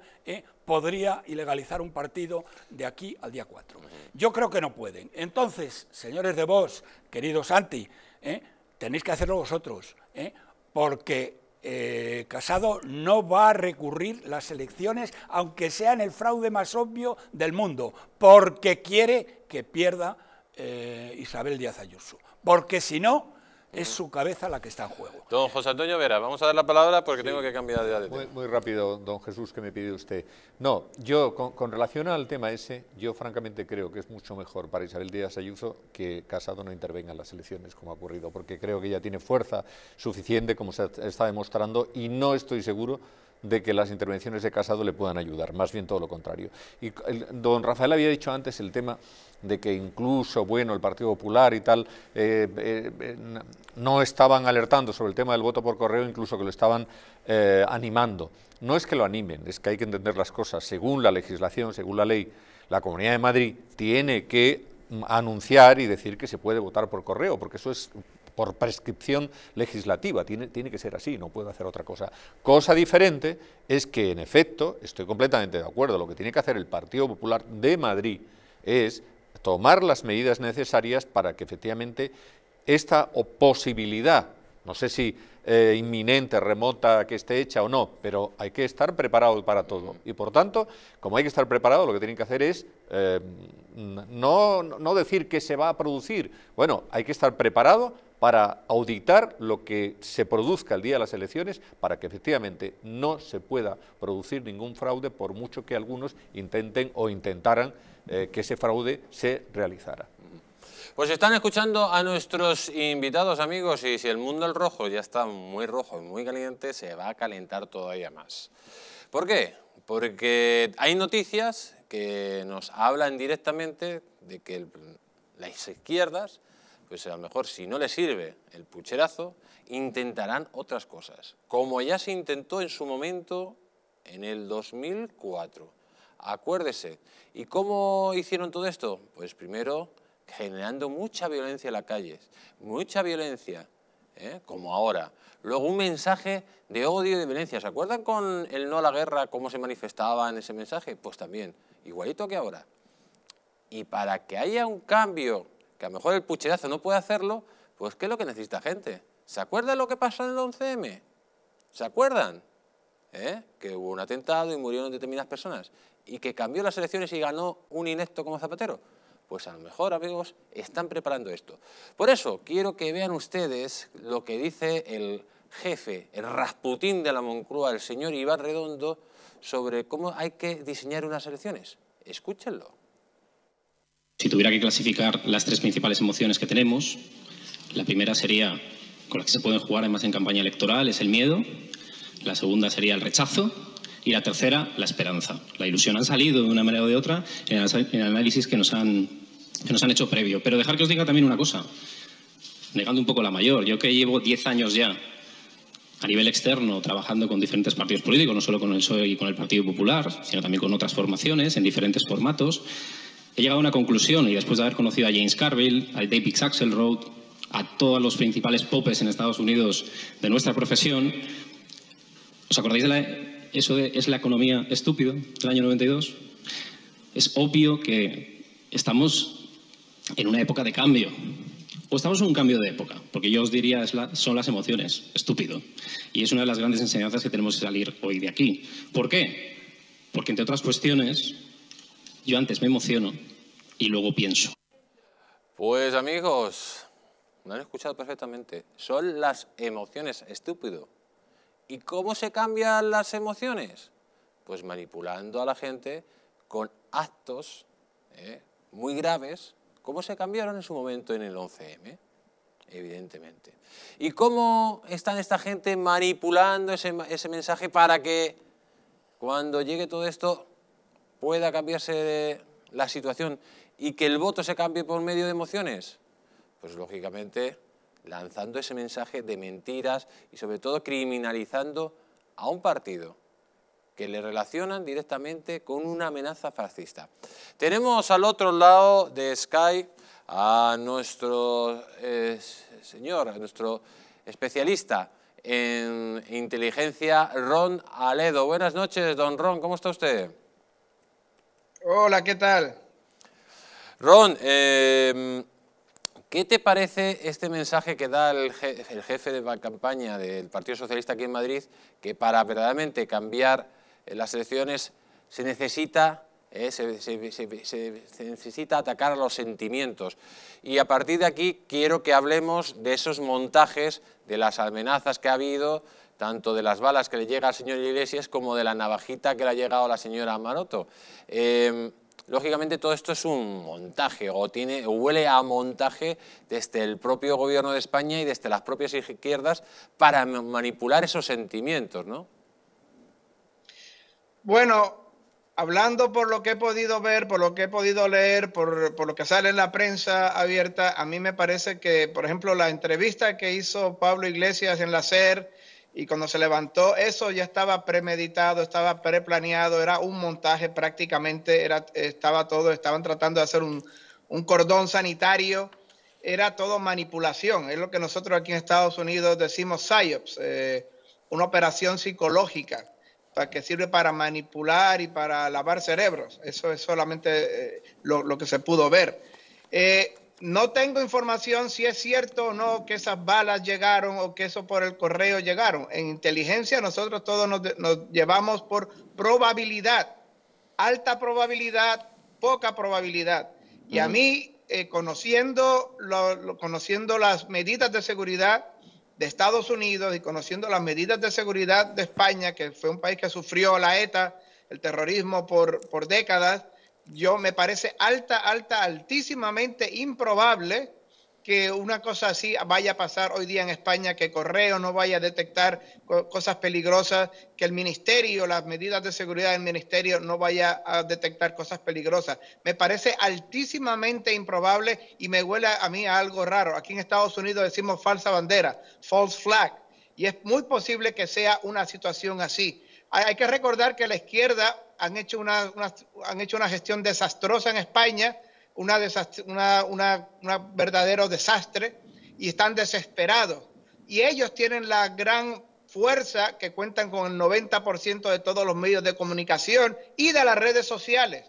podría ilegalizar un partido de aquí al día 4. Yo creo que no pueden. Entonces, señores de Vox, queridos Santi, eh, tenéis que hacerlo vosotros, ¿eh? porque eh, Casado no va a recurrir las elecciones, aunque sean el fraude más obvio del mundo, porque quiere que pierda eh, Isabel Díaz Ayuso, porque si no, es su cabeza la que está en juego. Don José Antonio Vera, vamos a dar la palabra porque tengo que cambiar de tema. Muy, rápido, don Jesús, que me pide usted. No, yo, con, con, relación al tema ese, yo francamente creo que es mucho mejor para Isabel Díaz Ayuso que Casado no intervenga en las elecciones, como ha ocurrido, porque creo que ella tiene fuerza suficiente, como se está demostrando, y no estoy seguro de que las intervenciones de Casado le puedan ayudar, más bien todo lo contrario. Y don Rafael había dicho antes el tema de que incluso, bueno, el Partido Popular y tal, eh, eh, eh, no estaban alertando sobre el tema del voto por correo, incluso que lo estaban animando. No es que lo animen, es que hay que entender las cosas. Según la legislación, según la ley, la Comunidad de Madrid tiene que mm, anunciar y decir que se puede votar por correo, porque eso es por prescripción legislativa, tiene, tiene que ser así, no puedo hacer otra cosa. Cosa diferente es que, en efecto, estoy completamente de acuerdo, lo que tiene que hacer el Partido Popular de Madrid es tomar las medidas necesarias para que efectivamente esta posibilidad, no sé si eh, inminente, remota, que esté hecha o no, pero hay que estar preparado para todo. Y por tanto, como hay que estar preparado, lo que tienen que hacer es eh, no, no decir que se va a producir. Bueno, hay que estar preparado para auditar lo que se produzca el día de las elecciones para que efectivamente no se pueda producir ningún fraude por mucho que algunos intenten o intentaran eh, que ese fraude se realizara. Pues están escuchando a nuestros invitados amigos y si el mundo al rojo ya está muy rojo y muy caliente se va a calentar todavía más. ¿Por qué? Porque hay noticias que nos hablan directamente de que las izquierdas pues a lo mejor si no le sirve el pucherazo, intentarán otras cosas, como ya se intentó en su momento en el 2004. Acuérdese. ¿Y cómo hicieron todo esto? Pues primero generando mucha violencia en las calles, mucha violencia, ¿eh? como ahora. Luego un mensaje de odio y de violencia. ¿Se acuerdan con el no a la guerra, cómo se manifestaba en ese mensaje? Pues también, igualito que ahora. Y para que haya un cambio que a lo mejor el pucherazo no puede hacerlo, pues ¿qué es lo que necesita gente? ¿Se acuerdan lo que pasó en el 11M? ¿Se acuerdan? ¿Eh? Que hubo un atentado y murieron determinadas personas y que cambió las elecciones y ganó un inecto como Zapatero. Pues a lo mejor, amigos, están preparando esto. Por eso, quiero que vean ustedes lo que dice el jefe, el rasputín de la Moncloa, el señor Iván Redondo, sobre cómo hay que diseñar unas elecciones. Escúchenlo. Si tuviera que clasificar las tres principales emociones que tenemos, la primera sería, con la que se pueden jugar además en campaña electoral, es el miedo. La segunda sería el rechazo. Y la tercera, la esperanza. La ilusión ha salido de una manera o de otra en el análisis que nos han, nos han hecho previo. Pero dejar que os diga también una cosa, negando un poco la mayor. Yo que llevo 10 años ya a nivel externo, trabajando con diferentes partidos políticos, no solo con el PSOE y con el Partido Popular, sino también con otras formaciones, en diferentes formatos. He llegado a una conclusión y después de haber conocido a James Carville, a David Axelrod, a todos los principales popes en Estados Unidos de nuestra profesión, ¿os acordáis de eso de es la economía estúpido del año 92? Es obvio que estamos en una época de cambio. O estamos en un cambio de época, porque yo os diría son las emociones, estúpido. Y es una de las grandes enseñanzas que tenemos que salir hoy de aquí. ¿Por qué? Porque entre otras cuestiones, yo antes me emociono y luego pienso. Pues amigos, me han escuchado perfectamente. Son las emociones, estúpido. ¿Y cómo se cambian las emociones? Pues manipulando a la gente con actos ¿eh? muy graves, como se cambiaron en su momento en el 11M, evidentemente. ¿Y cómo están esta gente manipulando ese mensaje para que cuando llegue todo esto pueda cambiarse la situación y que el voto se cambie por medio de emociones? Pues lógicamente lanzando ese mensaje de mentiras y sobre todo criminalizando a un partido que le relacionan directamente con una amenaza fascista. Tenemos al otro lado de Sky a nuestro eh, señor, a nuestro especialista en inteligencia, Ron Aledo. Buenas noches, don Ron, ¿cómo está usted? Hola, ¿qué tal? Ron, em, ¿qué te parece este mensaje que da el jefe, de la campaña del Partido Socialista aquí en Madrid, que para verdaderamente cambiar las elecciones se necesita eh, se, necesita atacar a los sentimientos. Y a partir de aquí quiero que hablemos de esos montajes, de las amenazas que ha habido, tanto de las balas que le llega al señor Iglesias como de la navajita que le ha llegado a la señora Maroto. Em, lógicamente todo esto es un montaje o tiene, huele a montaje desde el propio gobierno de España y desde las propias izquierdas para manipular esos sentimientos, ¿no? Bueno, hablando por lo que he podido ver, por lo que he podido leer, por, por, lo que sale en la prensa abierta, a mí me parece que, por ejemplo, la entrevista que hizo Pablo Iglesias en la SER, y cuando se levantó, eso ya estaba premeditado, estaba preplaneado, era un montaje prácticamente, era, estaba todo, estaban tratando de hacer un, cordón sanitario, era todo manipulación, es lo que nosotros aquí en Estados Unidos decimos psyops, eh, una operación psicológica para que sirve para manipular y para lavar cerebros, eso es solamente eh, lo, que se pudo ver. Eh, no tengo información si es cierto o no que esas balas llegaron o que eso por el correo llegaron. En inteligencia nosotros todos nos, llevamos por probabilidad, alta probabilidad, poca probabilidad. Y a mí, eh, conociendo, conociendo las medidas de seguridad de Estados Unidos y conociendo las medidas de seguridad de España, que fue un país que sufrió la ETA, el terrorismo por, por décadas, yo me parece alta, alta, altísimamente improbable que una cosa así vaya a pasar hoy día en España, que correo no vaya a detectar cosas peligrosas, que el ministerio, las medidas de seguridad del ministerio no vaya a detectar cosas peligrosas. Me parece altísimamente improbable y me huele a mí a algo raro. Aquí en Estados Unidos decimos falsa bandera, false flag, y es muy posible que sea una situación así. Hay que recordar que la izquierda han hecho una, han hecho una gestión desastrosa en España, una, una, verdadero desastre, y están desesperados. Y ellos tienen la gran fuerza que cuentan con el 90% de todos los medios de comunicación y de las redes sociales.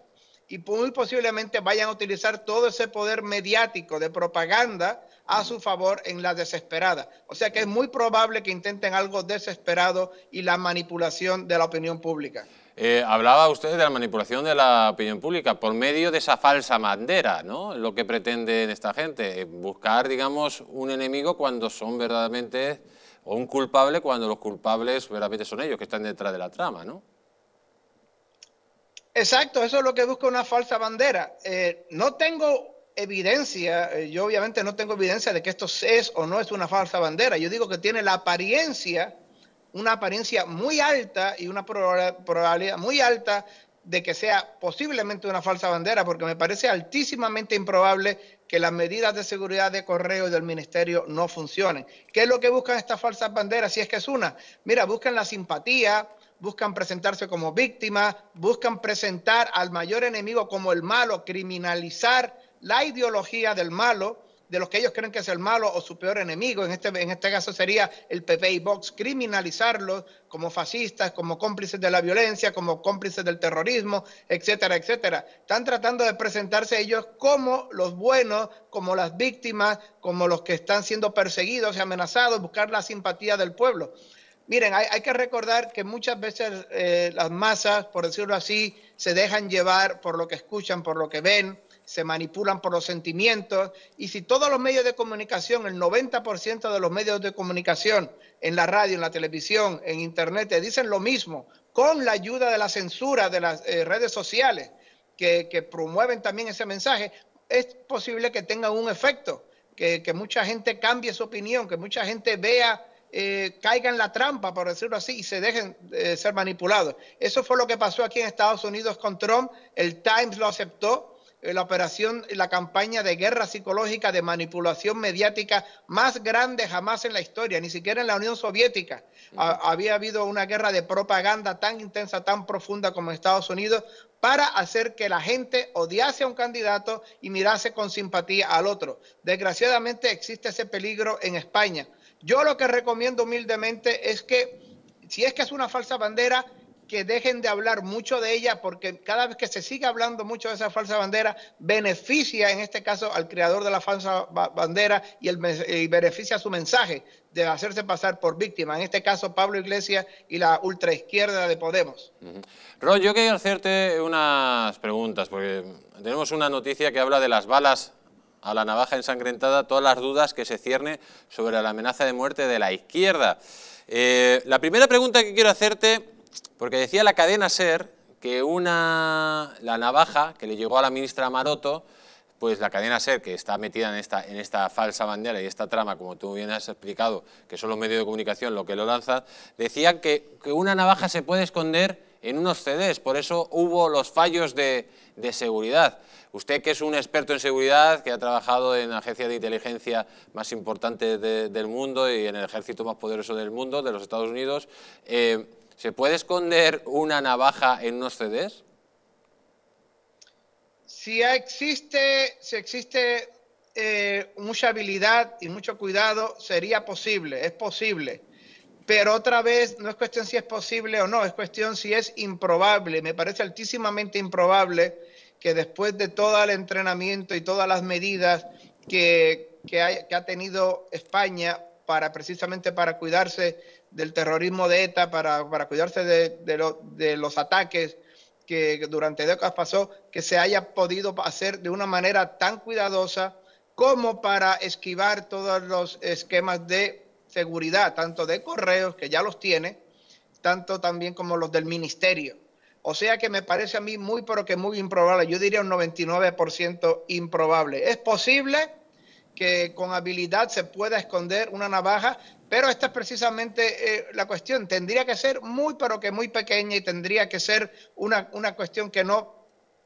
Y muy posiblemente vayan a utilizar todo ese poder mediático de propaganda a su favor en la desesperada. O sea que es muy probable que intenten algo desesperado y la manipulación de la opinión pública. Eh, hablaba usted de la manipulación de la opinión pública por medio de esa falsa bandera, ¿no? Lo que pretenden esta gente, buscar, digamos, un enemigo cuando son verdaderamente, o un culpable cuando los culpables verdaderamente son ellos, que están detrás de la trama, ¿no? Exacto, eso es lo que busca una falsa bandera. Eh, no tengo evidencia, eh, yo obviamente no tengo evidencia de que esto es o no es una falsa bandera, yo digo que tiene la apariencia una apariencia muy alta y una probabilidad muy alta de que sea posiblemente una falsa bandera, porque me parece altísimamente improbable que las medidas de seguridad de correo y del ministerio no funcionen. ¿Qué es lo que buscan estas falsas banderas? Si es que es una, mira, buscan la simpatía, buscan presentarse como víctima, buscan presentar al mayor enemigo como el malo, criminalizar la ideología del malo de los que ellos creen que es el malo o su peor enemigo, en este, en este caso sería el PP y Vox, criminalizarlos como fascistas, como cómplices de la violencia, como cómplices del terrorismo, etcétera, etcétera. Están tratando de presentarse ellos como los buenos, como las víctimas, como los que están siendo perseguidos y amenazados, buscar la simpatía del pueblo. Miren, hay, que recordar que muchas veces eh, las masas, por decirlo así, se dejan llevar por lo que escuchan, por lo que ven, se manipulan por los sentimientos, y si todos los medios de comunicación, el 90% de los medios de comunicación en la radio, en la televisión, en Internet, dicen lo mismo, con la ayuda de la censura de las eh, redes sociales que, promueven también ese mensaje, es posible que tenga un efecto, que, mucha gente cambie su opinión, que mucha gente vea... Eh, caiga en la trampa, por decirlo así, y se dejen de eh, ser manipulados. Eso fue lo que pasó aquí en Estados Unidos con Trump. El Times lo aceptó, eh, la operación, la campaña de guerra psicológica, de manipulación mediática más grande jamás en la historia, ni siquiera en la Unión Soviética había habido una guerra de propaganda tan intensa, tan profunda como en Estados Unidos para hacer que la gente odiase a un candidato y mirase con simpatía al otro. Desgraciadamente existe ese peligro en España. Yo lo que recomiendo humildemente es que, si es que es una falsa bandera, que dejen de hablar mucho de ella, porque cada vez que se sigue hablando mucho de esa falsa bandera, beneficia en este caso al creador de la falsa bandera y, beneficia su mensaje de hacerse pasar por víctima, en este caso Pablo Iglesias y la ultraizquierda de Podemos. Uh yo quería hacerte unas preguntas, porque tenemos una noticia que habla de las balas a la navaja ensangrentada, todas las dudas que se cierne sobre la amenaza de muerte de la izquierda. Eh, la primera pregunta que quiero hacerte porque decía la cadena SER que una, la navaja que le llegó a la ministra Maroto, pues la cadena SER, que está metida en esta, en esta falsa bandera y esta trama, como tú bien has explicado, que son los medios de comunicación lo que lo lanzan, Decía que, una navaja se puede esconder en unos CDs, por eso hubo los fallos de, seguridad. Usted que es un experto en seguridad, que ha trabajado en la agencia de inteligencia más importante del mundo y en el ejército más poderoso del mundo, de los Estados Unidos, eh, ¿Se puede esconder una navaja en unos CDs? Si existe, eh, mucha habilidad y mucho cuidado, sería posible, es posible. Pero otra vez, no es cuestión si es posible o no, es cuestión si es improbable. Me parece altísimamente improbable que después de todo el entrenamiento y todas las medidas que ha tenido España precisamente para cuidarse del terrorismo de ETA, para, para cuidarse de, de, de los ataques que durante décadas pasó, que se haya podido hacer de una manera tan cuidadosa como para esquivar todos los esquemas de seguridad, tanto de correos, que ya los tiene, tanto también como los del ministerio. O sea que me parece a mí muy, pero que muy improbable. Yo diría un 99% improbable. ¿Es posible? que con habilidad se pueda esconder una navaja, pero esta es precisamente eh, la cuestión. Tendría que ser muy, pero que muy pequeña y tendría que ser una, una cuestión que no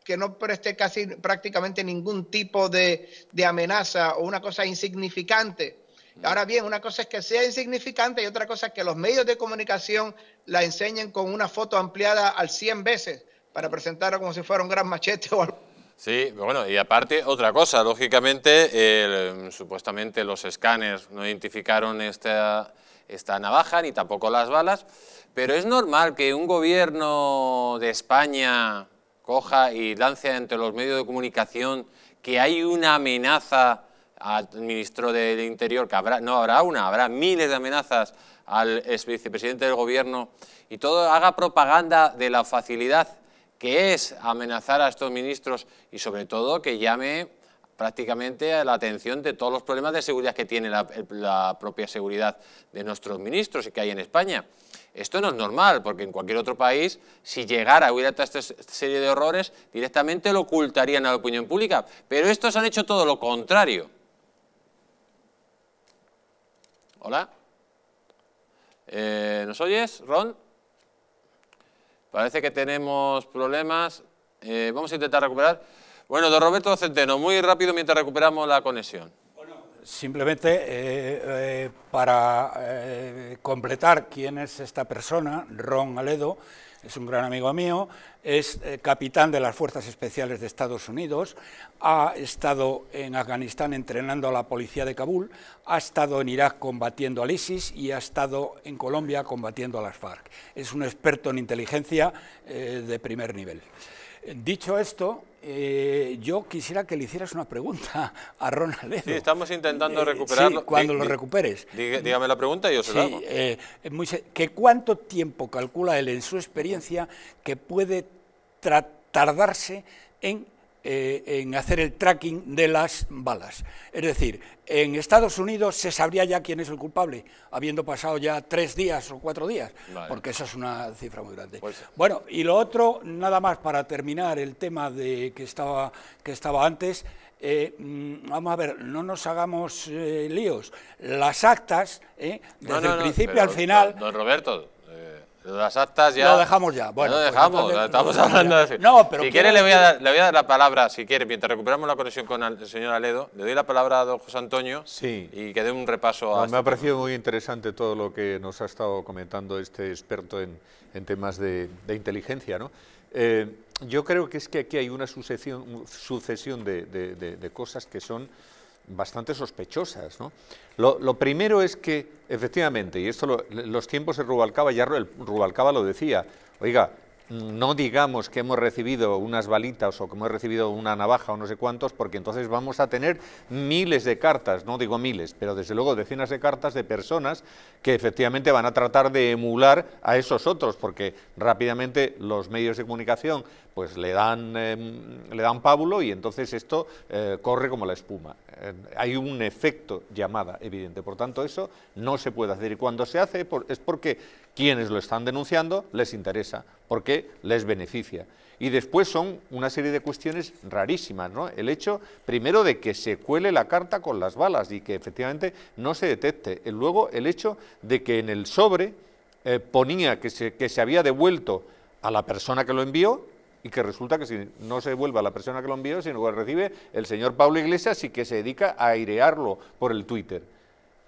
que no preste casi prácticamente ningún tipo de, de amenaza o una cosa insignificante. Mm. Ahora bien, una cosa es que sea insignificante y otra cosa es que los medios de comunicación la enseñen con una foto ampliada al 100 veces para presentarla como si fuera un gran machete o algo. Sí, bueno, y aparte, otra cosa, lógicamente, supuestamente los escáneres no identificaron esta, esta navaja ni tampoco las balas, pero es normal que un gobierno de España coja y lance entre los medios de comunicación que hay una amenaza al ministro del Interior, que habrá, no habrá una, habrá miles de amenazas al ex vicepresidente del gobierno y todo haga propaganda de la facilidad que es amenazar a estos ministros y sobre todo que llame prácticamente la atención de todos los problemas de seguridad que tiene la, propia seguridad de nuestros ministros y que hay en España. Esto no es normal, porque en cualquier otro país, si llegara a huir esta serie de horrores, directamente lo ocultarían a la opinión pública. Pero estos han hecho todo lo contrario. ¿Hola? Eh, ¿Nos oyes, Ron? Parece que tenemos problemas. Eh, vamos a intentar recuperar. Bueno, don Roberto Centeno, muy rápido mientras recuperamos la conexión. Bueno, Simplemente eh, eh, para completar quién es esta persona, Ron Aledo, es un gran amigo mío, es eh, capitán de las Fuerzas Especiales de Estados Unidos, ha estado en Afganistán entrenando a la policía de Kabul, ha estado en Irak combatiendo al ISIS y ha estado en Colombia combatiendo a las FARC. Es un experto en inteligencia eh, de primer nivel. Dicho esto, eh, yo quisiera que le hicieras una pregunta a Ronald estamos intentando eh, recuperarlo. cuando lo recuperes. dígame la pregunta y yo se la hago. Eh, ¿Cuánto tiempo calcula él en su experiencia que puede tardarse en eh, en hacer el tracking de las balas. Es decir, en Estados Unidos se sabría ya quién es el culpable, habiendo pasado ya tres días o cuatro días, porque esa es una cifra muy grande. Pues, bueno, y lo otro, nada más para terminar el tema de que estaba, que estaba antes, eh, mm, vamos a ver, no nos hagamos eh, líos. Las actas, desde el principio al final... Don Roberto, las actas ya. Lo dejamos ya. Bueno, no pues dejamos, estamos hablando de. Si quiere, le voy, a dar, voy, a dar, la palabra, si quiere, mientras recuperamos la conexión con el señor Aledo, le doy la palabra a don José Antonio sí. y que dé un repaso a. me este ha parecido muy interesante todo lo que nos ha estado comentando este experto en, temas de, inteligencia, ¿no? Eh, yo creo que es que aquí hay una sucesión, sucesión de cosas que son bastante sospechosas. ¿no? Lo, primero es que, efectivamente, y esto los tiempos de Rubalcaba, ya Rubalcaba lo decía, oiga, no digamos que hemos recibido unas balitas o que hemos recibido una navaja o no sé cuántos, porque entonces vamos a tener miles de cartas, no digo miles, pero desde luego decenas de cartas de personas que efectivamente van a tratar de emular a esos otros, porque rápidamente los medios de comunicación pues le dan, em, le dan pábulo y entonces esto eh, corre como la espuma. Eh, hay un efecto llamada evidente, por tanto eso no se puede hacer y cuando se hace es porque quienes lo están denunciando les interesa, porque les beneficia. Y después son una serie de cuestiones rarísimas, ¿no? El hecho, primero, de que se cuele la carta con las balas y que efectivamente no se detecte. Y luego, el hecho de que en el sobre eh, ponía que se, que se había devuelto a la persona que lo envió, y que resulta que si no se devuelve a la persona que lo envió, sino que recibe el señor Pablo Iglesias y que se dedica a airearlo por el Twitter.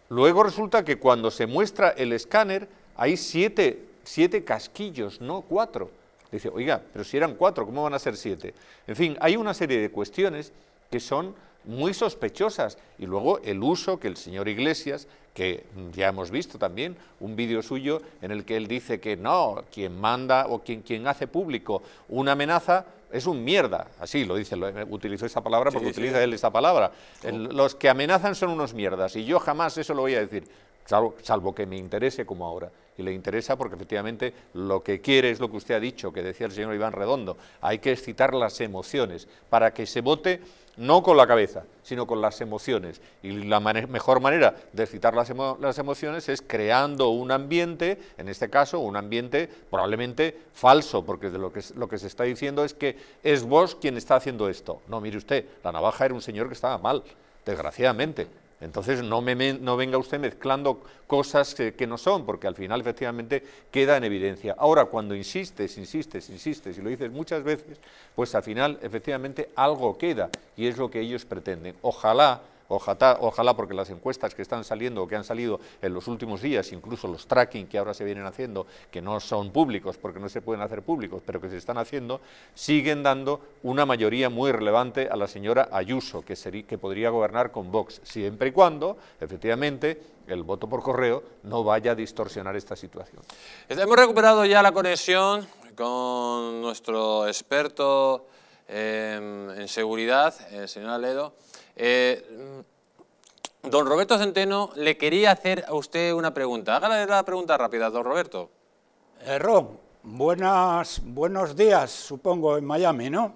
Luego resulta que cuando se muestra el escáner, hay siete, siete casquillos, no cuatro. Dice, oiga, pero si eran cuatro, ¿cómo van a ser siete? En fin, hay una serie de cuestiones que son muy sospechosas. Y luego el uso que el señor Iglesias, que ya hemos visto también un vídeo suyo en el que él dice que no, quien manda o quien, quien hace público una amenaza es un mierda. Así lo dice, lo, eh, utilizó esa palabra porque utiliza él esa palabra. Oh. los que amenazan son unos mierdas y yo jamás eso lo voy a decir, salvo que me interese como ahora y le interesa porque efectivamente lo que quiere es lo que usted ha dicho, que decía el señor Iván Redondo, hay que excitar las emociones para que se vote no con la cabeza, sino con las emociones. Y la mejor manera de excitar las, emociones es creando un ambiente, en este caso un ambiente probablemente falso, porque de lo, lo que se está diciendo es que es vos quien está haciendo esto. No, mire usted, la navaja era un señor que estaba mal, desgraciadamente, entonces no, venga usted mezclando cosas que, que, no son, porque al final efectivamente queda en evidencia. Ahora, cuando insistes, insistes, insistes, y lo dices muchas veces, pues al final efectivamente algo queda, y es lo que ellos pretenden. Ojalá Ojalá, porque las encuestas que están saliendo o que han salido en los últimos días, incluso los tracking que ahora se vienen haciendo, que no son públicos porque no se pueden hacer públicos, pero que se están haciendo, siguen dando una mayoría muy relevante a la señora Ayuso, que, podría gobernar con Vox, siempre y cuando, efectivamente, el voto por correo no vaya a distorsionar esta situación. Eh, hemos recuperado ya la conexión con nuestro experto eh, en seguridad, el señor Aledo. Eh, don Roberto Centeno, le quería hacer a usted una pregunta. Hágale la pregunta rápida, don Roberto. Ron, buenas, buenos días, supongo, en Miami, ¿no?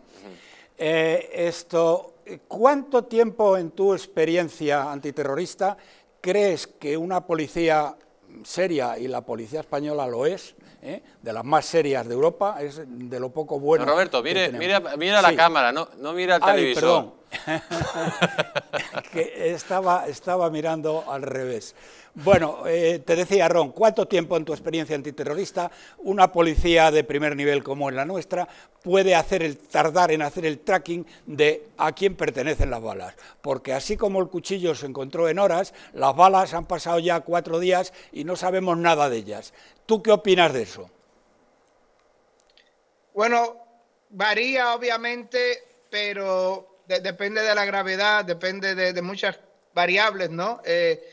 Eh, esto, ¿Cuánto tiempo en tu experiencia antiterrorista crees que una policía seria, y la policía española lo es, ¿eh? de las más serias de Europa, es de lo poco bueno. Roberto, mire, mira, mira la cámara, no, no mira al televisor. *laughs* que estaba, estaba mirando al revés. Bueno, eh, te decía, Ron, ¿cuánto tiempo en tu experiencia antiterrorista una policía de primer nivel como es la nuestra puede hacer el, tardar en hacer el tracking de a quién pertenecen las balas? Porque así como el cuchillo se encontró en horas, las balas han pasado ya cuatro días y no sabemos nada de ellas. ¿Tú qué opinas de eso? Bueno, varía obviamente, pero depende de la gravedad, depende de, muchas variables, ¿no? Eh,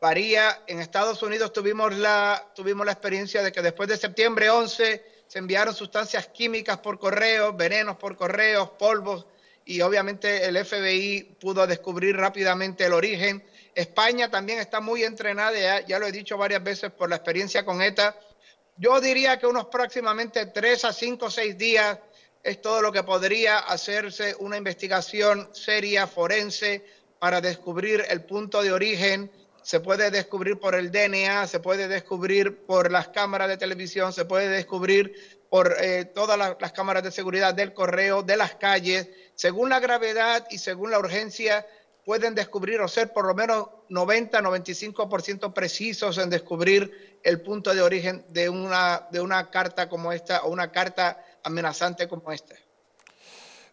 varía. En Estados Unidos tuvimos la, tuvimos la experiencia de que después de septiembre 11 se enviaron sustancias químicas por correo, venenos por correos, polvos, y obviamente el FBI pudo descubrir rápidamente el origen. España también está muy entrenada, ya, ya lo he dicho varias veces por la experiencia con ETA. Yo diría que unos próximamente tres a cinco o seis días es todo lo que podría hacerse una investigación seria, forense, para descubrir el punto de origen. Se puede descubrir por el DNA, se puede descubrir por las cámaras de televisión, se puede descubrir por eh, todas las, cámaras de seguridad del correo, de las calles. Según la gravedad y según la urgencia, pueden descubrir o ser por lo menos 90-95% precisos en descubrir el punto de origen de una, de una carta como esta o una carta amenazante como este.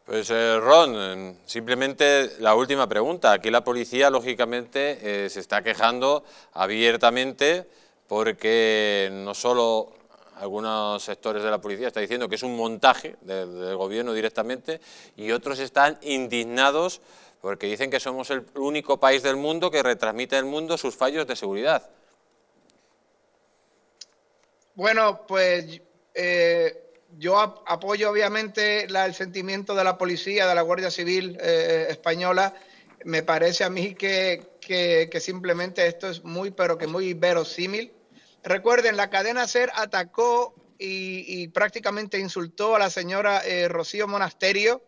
Pues eh, Ron, simplemente la última pregunta. Aquí la policía, lógicamente, eh, se está quejando abiertamente porque no solo algunos sectores de la policía están diciendo que es un montaje del, gobierno directamente y otros están indignados porque dicen que somos el único país del mundo que retransmite al mundo sus fallos de seguridad. Bueno, pues eh, yo apoyo obviamente el sentimiento de la policía, de la Guardia Civil eh, eh, española. Me parece a mí que, simplemente esto es muy, pero que muy verosímil. Recuerden, la cadena SER atacó y, prácticamente insultó a la señora eh, Rocío Monasterio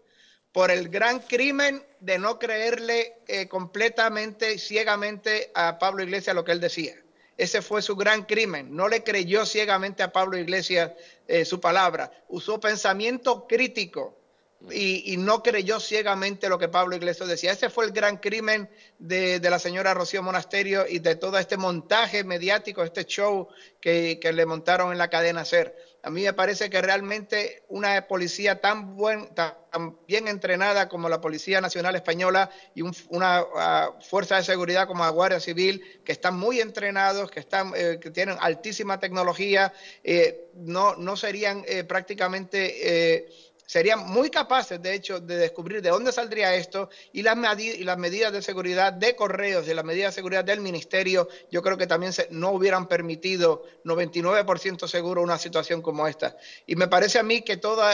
por el gran crimen de no creerle completamente, ciegamente a Pablo Iglesias lo que él decía. Ese fue su gran crimen. No le creyó ciegamente a Pablo Iglesias eh, su palabra, usó pensamiento crítico mm. y, no creyó ciegamente lo que Pablo Iglesias decía. Ese fue el gran crimen de, la señora Rocío Monasterio y de todo este montaje mediático, este show que, que le montaron en la cadena SER a mí me parece que realmente una policía tan, buen, tan bien entrenada como la Policía Nacional Española y una ah, fuerza de seguridad como la Guardia Civil, que están muy entrenados, que, están, eh, que tienen altísima tecnología, eh, no, no serían eh, prácticamente serían muy capaces, de hecho, de descubrir de dónde saldría esto y las, medidas de seguridad de correos y las medidas de seguridad del ministerio, yo creo que también se, no hubieran permitido 99% seguro una situación como esta. Y me parece a mí que, todo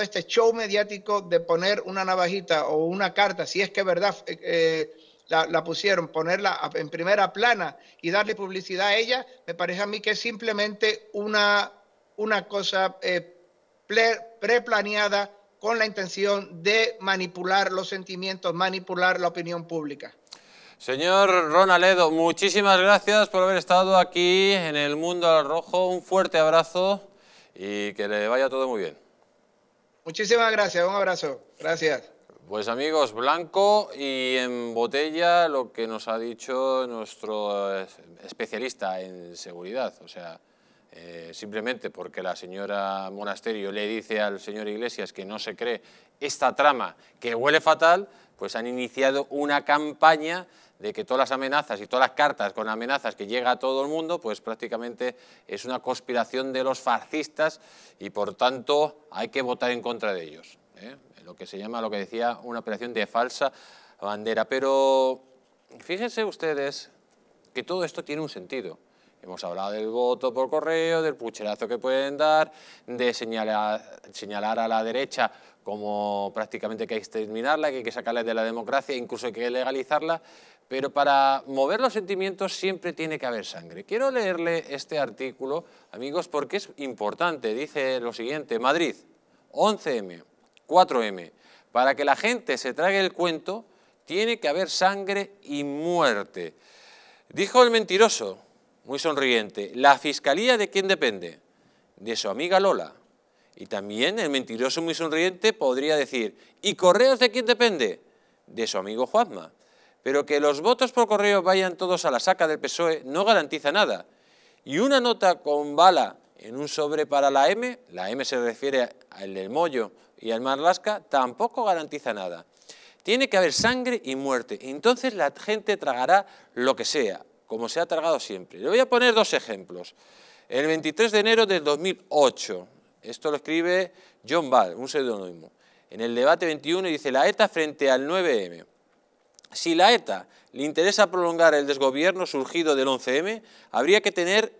este show mediático de poner una navajita o una carta, si es que es verdad... Eh, eh, la, pusieron, ponerla en primera plana y darle publicidad a ella, me parece a mí que es simplemente una, cosa eh, preplaneada con la intención de manipular los sentimientos, manipular la opinión pública. Señor Ronaledo, muchísimas gracias por haber estado aquí en el Mundo al Rojo. Un fuerte abrazo y que le vaya todo muy bien. Muchísimas gracias, un abrazo. Gracias. Pues amigos, blanco y en botella lo que nos ha dicho nuestro eh, especialista en seguridad. O sea, eh, simplemente porque la señora Monasterio le dice al señor Iglesias que no se cree esta trama que huele fatal, pues han iniciado una campaña de que todas las amenazas y todas las cartas con amenazas que llega a todo el mundo, pues prácticamente es una conspiración de los fascistas y por tanto hay que votar en contra de ellos. ¿eh? Lo que se llama, lo que decía, una operación de falsa bandera. Pero fíjense ustedes que todo esto tiene un sentido. Hemos hablado del voto por correo, del pucherazo que pueden dar, de señalar, a la derecha como prácticamente que hay que exterminarla, que hay que sacarla de la democracia, incluso hay que legalizarla, pero para mover los sentimientos siempre tiene que haber sangre. Quiero leerle este artículo, amigos, porque es importante. Dice lo siguiente, Madrid, 11M, 4M. Para que la gente se trague el cuento, tiene que haber sangre y muerte. Dijo el mentiroso, muy sonriente, ¿la fiscalía de quién depende? De su amiga Lola. Y también el mentiroso muy sonriente podría decir, ¿y correos de quién depende? De su amigo Juanma. Pero que los votos por correo vayan todos a la saca del PSOE no garantiza nada. Y una nota con bala en un sobre para la M, la M se refiere al del Mollo y al Marlasca, tampoco garantiza nada. Tiene que haber sangre y muerte, entonces la gente tragará lo que sea, como se ha tragado siempre. Le voy a poner dos ejemplos. El 23 de enero del 2008, esto lo escribe John Ball, un seudónimo, en el debate 21 dice la ETA frente al 9M. Si la ETA le interesa prolongar el desgobierno surgido del 11M, habría que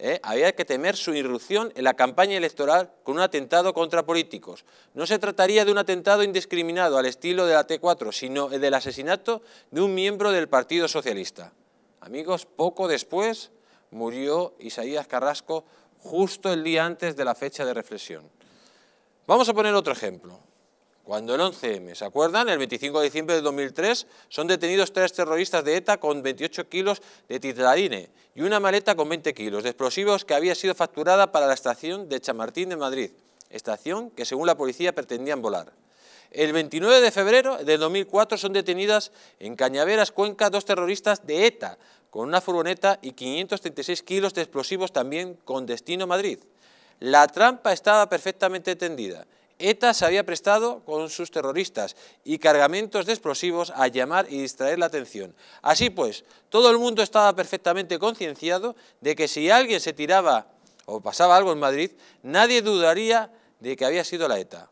eh, que temer su irrupción en la campaña electoral con un atentado contra políticos. No se trataría de un atentado indiscriminado al estilo de la T4, sino el del asesinato de un miembro del Partido Socialista. Amigos, poco después murió Isaías Carrasco justo el día antes de la fecha de reflexión. Vamos a poner otro ejemplo. Cuando el 11M, ¿se acuerdan? El 25 de diciembre de 2003 son detenidos tres terroristas de ETA con 28 kilos de titlarine y una maleta con 20 kilos de explosivos que había sido facturada para la estación de Chamartín de Madrid, estación que según la policía pretendían volar. El 29 de febrero de 2004 son detenidas en Cañaveras, Cuenca, dos terroristas de ETA, con una furgoneta y 536 kilos de explosivos también con destino Madrid. La trampa estaba perfectamente tendida. ETA se había prestado con sus terroristas y cargamentos de explosivos a llamar y distraer la atención. Así pues, todo el mundo estaba perfectamente concienciado de que si alguien se tiraba o pasaba algo en Madrid, nadie dudaría de que había sido la ETA.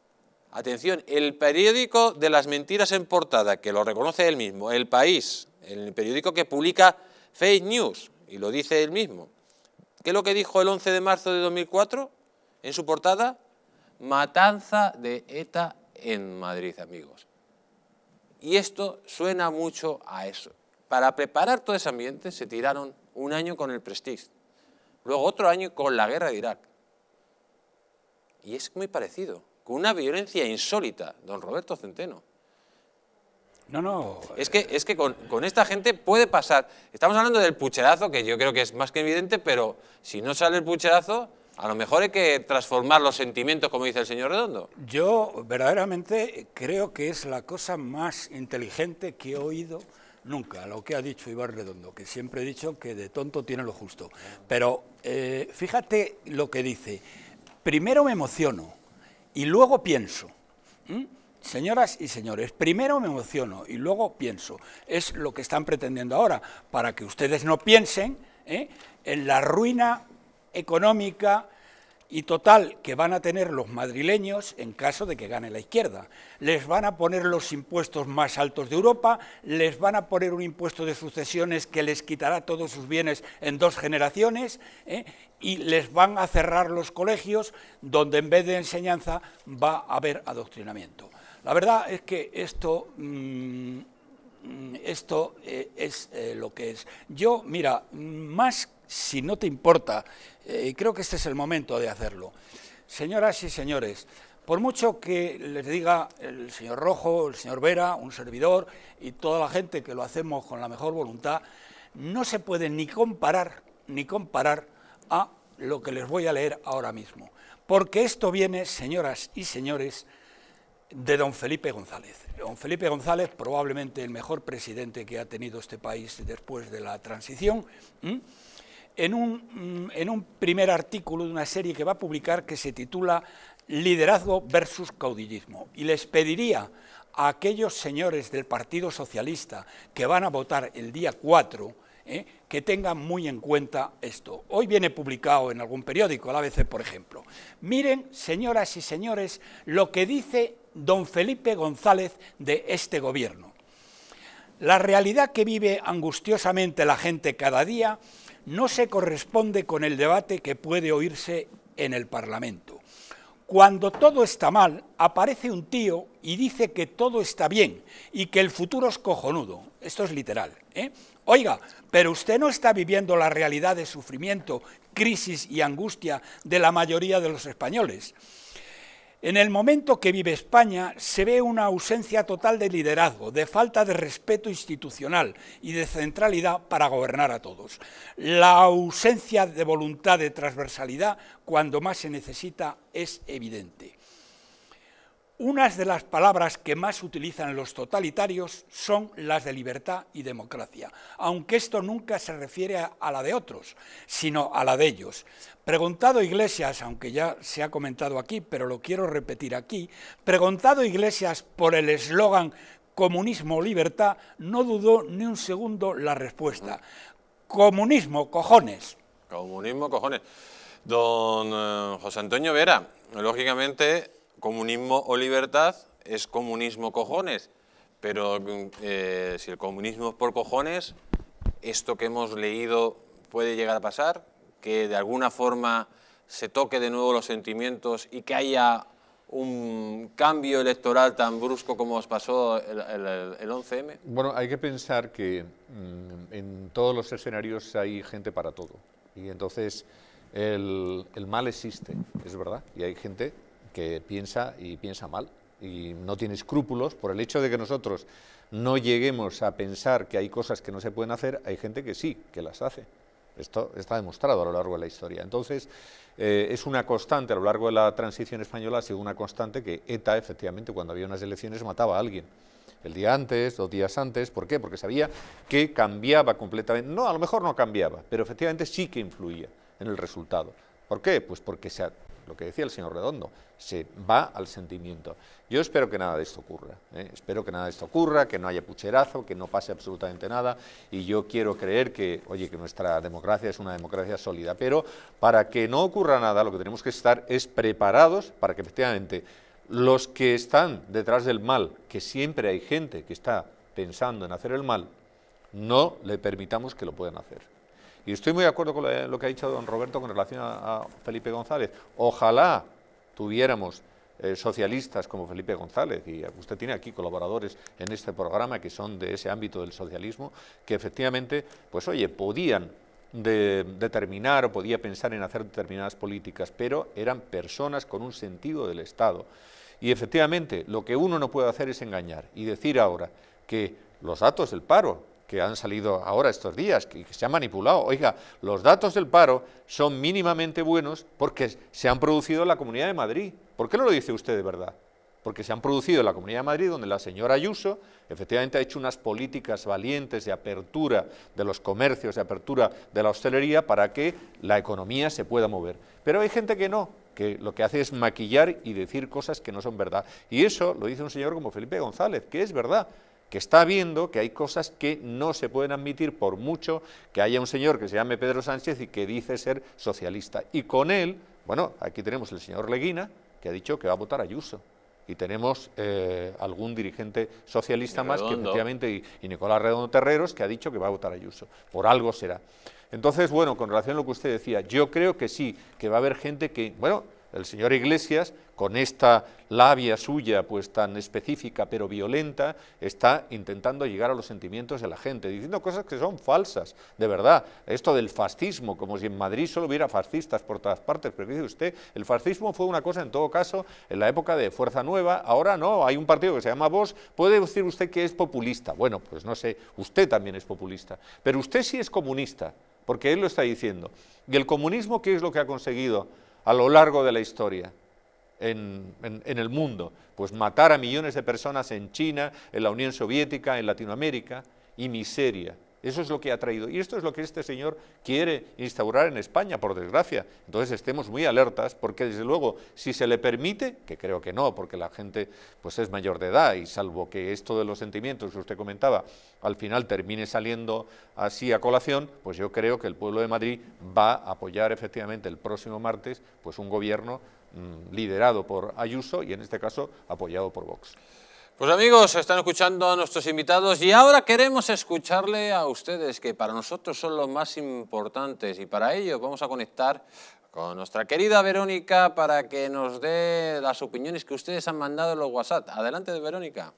Atención, el periódico de las mentiras en portada, que lo reconoce él mismo, El País, el periódico que publica fake news, y lo dice él mismo. ¿Qué es lo que dijo el 11 de marzo de 2004 en su portada? Matanza de ETA en Madrid, amigos. Y esto suena mucho a eso. Para preparar todo ese ambiente se tiraron un año con el Prestige, luego otro año con la guerra de Irak. Y es muy parecido con una violencia insólita, don Roberto Centeno. No, no. Es que, es que con, esta gente puede pasar. Estamos hablando del pucherazo, que yo creo que es más que evidente, pero si no sale el pucherazo, a lo mejor hay que transformar los sentimientos, como dice el señor Redondo. Yo verdaderamente creo que es la cosa más inteligente que he oído nunca, lo que ha dicho Ibar Redondo, que siempre he dicho que de tonto tiene lo justo. Pero eh, fíjate lo que dice. Primero me emociono, y luego pienso. Señoras y señores, primero me emociono y luego pienso. Es lo que están pretendiendo ahora, para que ustedes no piensen ¿eh? en la ruina económica y total que van a tener los madrileños en caso de que gane la izquierda. Les van a poner los impuestos más altos de Europa, les van a poner un impuesto de sucesiones que les quitará todos sus bienes en dos generaciones ¿eh? y les van a cerrar los colegios donde en vez de enseñanza va a haber adoctrinamiento. La verdad es que esto... Mm, mm, esto eh, es eh, lo que es. Yo, mira, mm, más si no te importa, y eh, creo que este es el momento de hacerlo. Señoras y señores, por mucho que les diga el señor Rojo, el señor Vera, un servidor y toda la gente que lo hacemos con la mejor voluntad, no se puede ni comparar, ni comparar a lo que les voy a leer ahora mismo. Porque esto viene, señoras y señores, de don Felipe González. Don Felipe González, probablemente el mejor presidente que ha tenido este país después de la transición. Mm, en un, primer artículo de una serie que va a publicar que se titula Liderazgo versus caudillismo. Y les pediría a aquellos señores del Partido Socialista que van a votar el día 4, eh, que tengan muy en cuenta esto. Hoy viene publicado en algún periódico, la ABC por ejemplo. Miren, señoras y señores, lo que dice don Felipe González de este gobierno. La realidad que vive angustiosamente la gente cada día no se corresponde con el debate que puede oírse en el Parlamento. Cuando todo está mal, aparece un tío y dice que todo está bien y que el futuro es cojonudo. Esto es literal. ¿eh? Oiga, pero usted no está viviendo la realidad de sufrimiento, crisis y angustia de la mayoría de los españoles. En el momento que vive España se ve una ausencia total de liderazgo, de falta de respeto institucional y de centralidad para gobernar a todos. La ausencia de voluntad de transversalidad cuando más se necesita es evidente. Unas de las palabras que más utilizan los totalitarios son las de libertad y democracia, aunque esto nunca se refiere a, la de otros, sino a la de ellos. Preguntado Iglesias, aunque ya se ha comentado aquí, pero lo quiero repetir aquí, preguntado Iglesias por el eslogan comunismo libertad, no dudó ni un segundo la respuesta. Comunismo, cojones. Comunismo, cojones. Don eh, José Antonio Vera, lógicamente comunismo o libertad es comunismo cojones, pero eh, si el comunismo es por cojones, esto que hemos leído puede llegar a pasar, que de alguna forma se toque de nuevo los sentimientos y que haya un cambio electoral tan brusco como os pasó el, 11M? Bueno, hay que pensar que mm, en todos los escenarios hay gente para todo. Y entonces el, el mal existe, es verdad. Y hay gente que piensa y piensa mal y no tiene escrúpulos por el hecho de que nosotros no lleguemos a pensar que hay cosas que no se pueden hacer, hay gente que sí, que las hace. Esto está demostrado a lo largo de la historia. Entonces, eh, es una constante, a lo largo de la transición española ha sido una constante que ETA, efectivamente, cuando había unas elecciones, mataba a alguien. El día antes, dos días antes, ¿por qué? Porque sabía que cambiaba completamente. No, a lo mejor no cambiaba, pero efectivamente sí que influía en el resultado. ¿Por qué? Pues porque se lo que decía el señor Redondo, se va al sentimiento. Yo espero que nada de esto ocurra, ¿eh? espero que nada de esto ocurra, que no haya pucherazo, que no pase absolutamente nada, y yo quiero creer que, oye, que nuestra democracia es una democracia sólida, pero para que no ocurra nada, lo que tenemos que estar es preparados para que efectivamente los que están detrás del mal, que siempre hay gente que está pensando en hacer el mal, no le permitamos que lo puedan hacer. Y estoy muy de acuerdo con lo que ha dicho don Roberto con relación a, Felipe González. Ojalá tuviéramos eh, socialistas como Felipe González, y usted tiene aquí colaboradores en este programa que son de ese ámbito del socialismo, que efectivamente, pues oye, podían determinar o podía pensar en hacer determinadas políticas, pero eran personas con un sentido del Estado. Y efectivamente, lo que uno no puede hacer es engañar y decir ahora que los datos del paro que han salido ahora estos días, que, se han manipulado. Oiga, los datos del paro son mínimamente buenos porque se han producido en la Comunidad de Madrid. ¿Por qué no lo dice usted de verdad? porque se han producido en la Comunidad de Madrid, donde la señora Ayuso efectivamente ha hecho unas políticas valientes de apertura de los comercios, de apertura de la hostelería, para que la economía se pueda mover. Pero hay gente que no, que lo que hace es maquillar y decir cosas que no son verdad. Y eso lo dice un señor como Felipe González, que es verdad que está viendo que hay cosas que no se pueden admitir por mucho que haya un señor que se llame Pedro Sánchez y que dice ser socialista. Y con él, bueno, aquí tenemos el señor Leguina, que ha dicho que va a votar a Ayuso. Y tenemos eh, algún dirigente socialista más que efectivamente, y, Nicolás Redondo Terreros, que ha dicho que va a votar a Ayuso. Por algo será. Entonces, bueno, con relación a lo que usted decía, yo creo que sí, que va a haber gente que, bueno, el señor Iglesias, con esta labia suya pues tan específica pero violenta, está intentando llegar a los sentimientos de la gente, diciendo cosas que son falsas, de verdad. Esto del fascismo, como si en Madrid solo hubiera fascistas por todas partes, pero dice usted, el fascismo fue una cosa en todo caso en la época de Fuerza Nueva, ahora no, hay un partido que se llama Vos, puede decir usted que es populista, bueno, pues no sé, usted también es populista, pero usted sí es comunista, porque él lo está diciendo. ¿Y el comunismo qué es lo que ha conseguido? a lo largo de la historia. En, el mundo, pues matar a millones de personas en China, en la Unión Soviética, en Latinoamérica, y miseria, eso es lo que ha traído. Y esto es lo que este señor quiere instaurar en España, por desgracia. Entonces estemos muy alertas, porque desde luego, si se le permite, que creo que no, porque la gente pues es mayor de edad, y salvo que esto de los sentimientos que usted comentaba, al final termine saliendo así a colación, pues yo creo que el pueblo de Madrid va a apoyar efectivamente el próximo martes pues un gobierno mm, liderado por Ayuso y en este caso apoyado por Vox. Pues amigos, están escuchando a nuestros invitados y ahora queremos escucharle a ustedes, que para nosotros son los más importantes y para ello vamos a conectar con nuestra querida Verónica para que nos dé las opiniones que ustedes han mandado en los WhatsApp. Adelante, Verónica.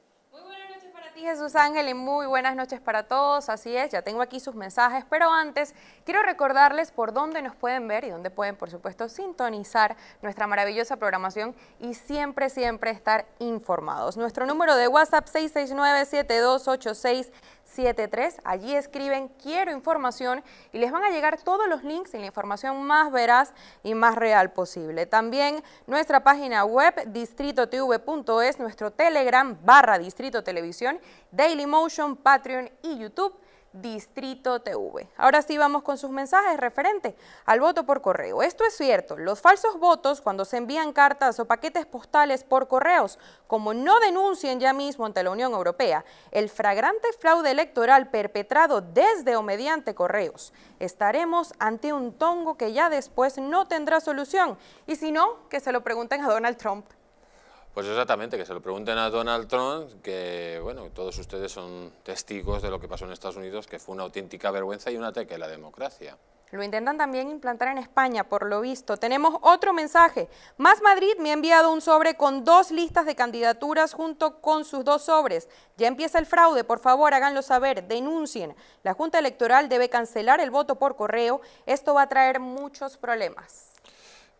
Sí, Jesús Ángel, y muy buenas noches para todos. Así es, ya tengo aquí sus mensajes, pero antes quiero recordarles por dónde nos pueden ver y dónde pueden, por supuesto, sintonizar nuestra maravillosa programación y siempre, siempre estar informados. Nuestro número de WhatsApp 669 7286 73. Allí escriben quiero información y les van a llegar todos los links y la información más veraz y más real posible. También nuestra página web distritotv.es, nuestro Telegram barra Distrito Televisión, Dailymotion, Patreon y YouTube Distrito TV. Ahora sí vamos con sus mensajes referentes al voto por correo. Esto es cierto, los falsos votos cuando se envían cartas o paquetes postales por correos, como no denuncien ya mismo ante la Unión Europea, el fragrante fraude electoral perpetrado desde o mediante correos, estaremos ante un tongo que ya después no tendrá solución. Y si no, que se lo pregunten a Donald Trump. Pues exactamente, que se lo pregunten a Donald Trump, que bueno, todos ustedes son testigos de lo que pasó en Estados Unidos, que fue una auténtica vergüenza y una teca a la democracia. Lo intentan también implantar en España, por lo visto. Tenemos otro mensaje. Más Madrid me ha enviado un sobre con dos listas de candidaturas junto con sus dos sobres. Ya empieza el fraude, por favor, háganlo saber, denuncien. La Junta Electoral debe cancelar el voto por correo. Esto va a traer muchos problemas.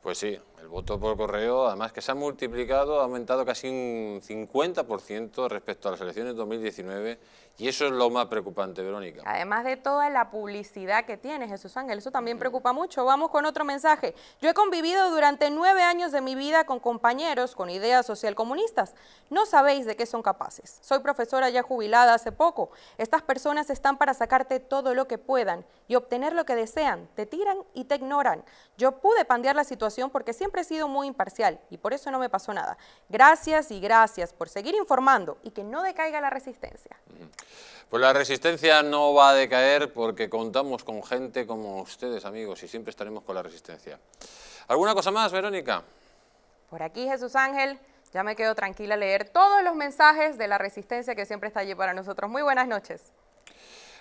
Pues sí, el voto por correo, además que se ha multiplicado, ha aumentado casi un 50% respecto a las elecciones 2019 y eso es lo más preocupante, Verónica. Además de toda la publicidad que tiene Jesús Ángel, eso también preocupa mucho. Vamos con otro mensaje. Yo he convivido durante nueve años de mi vida con compañeros con ideas socialcomunistas. No sabéis de qué son capaces. Soy profesora ya jubilada hace poco. Estas personas están para sacarte todo lo que puedan y obtener lo que desean. Te tiran y te ignoran. Yo pude pandear la situación porque siempre siempre he sido muy imparcial y por eso no me pasó nada. Gracias y gracias por seguir informando y que no decaiga la resistencia. Pues la resistencia no va a decaer porque contamos con gente como ustedes, amigos, y siempre estaremos con la resistencia. ¿Alguna cosa más, Verónica? Por aquí, Jesús Ángel. Ya me quedo tranquila a leer todos los mensajes de la resistencia que siempre está allí para nosotros. Muy buenas noches.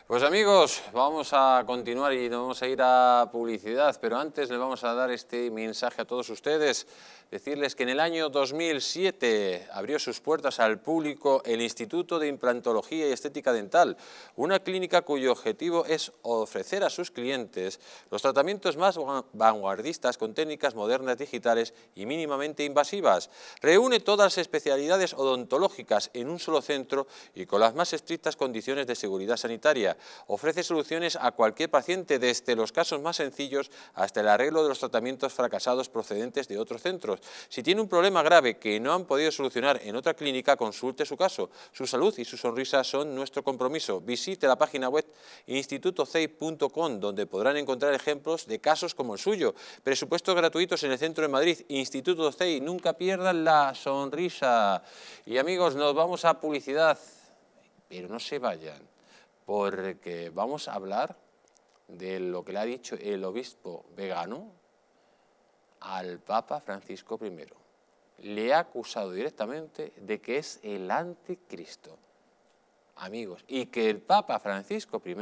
Pues amigos, vamos a continuar y nos vamos a ir a publicidad, pero antes le vamos a dar este mensaje a todos ustedes, decirles que en el año 2007 abrió sus puertas al público el Instituto de Implantología y Estética Dental, una clínica cuyo objetivo es ofrecer a sus clientes los tratamientos más vanguardistas con técnicas modernas digitales y mínimamente invasivas. Reúne todas las especialidades odontológicas en un solo centro y con las más estrictas condiciones de seguridad sanitaria. Ofrece soluciones a cualquier paciente, desde los casos más sencillos hasta el arreglo de los tratamientos fracasados procedentes de otros centros. Si tiene un problema grave que no han podido solucionar en otra clínica, consulte su caso. Su salud y su sonrisa son nuestro compromiso. Visite la página web institutocei.com, donde podrán encontrar ejemplos de casos como el suyo. Presupuestos gratuitos en el centro de Madrid, Instituto CEI. Nunca pierdan la sonrisa. Y amigos, nos vamos a publicidad, pero no se vayan porque vamos a hablar de lo que le ha dicho el obispo vegano al Papa Francisco I. Le ha acusado directamente de que es el anticristo, amigos, y que el Papa Francisco I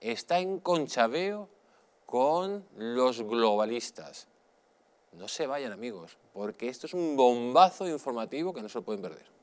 está en conchaveo con los globalistas. No se vayan amigos, porque esto es un bombazo informativo que no se lo pueden perder.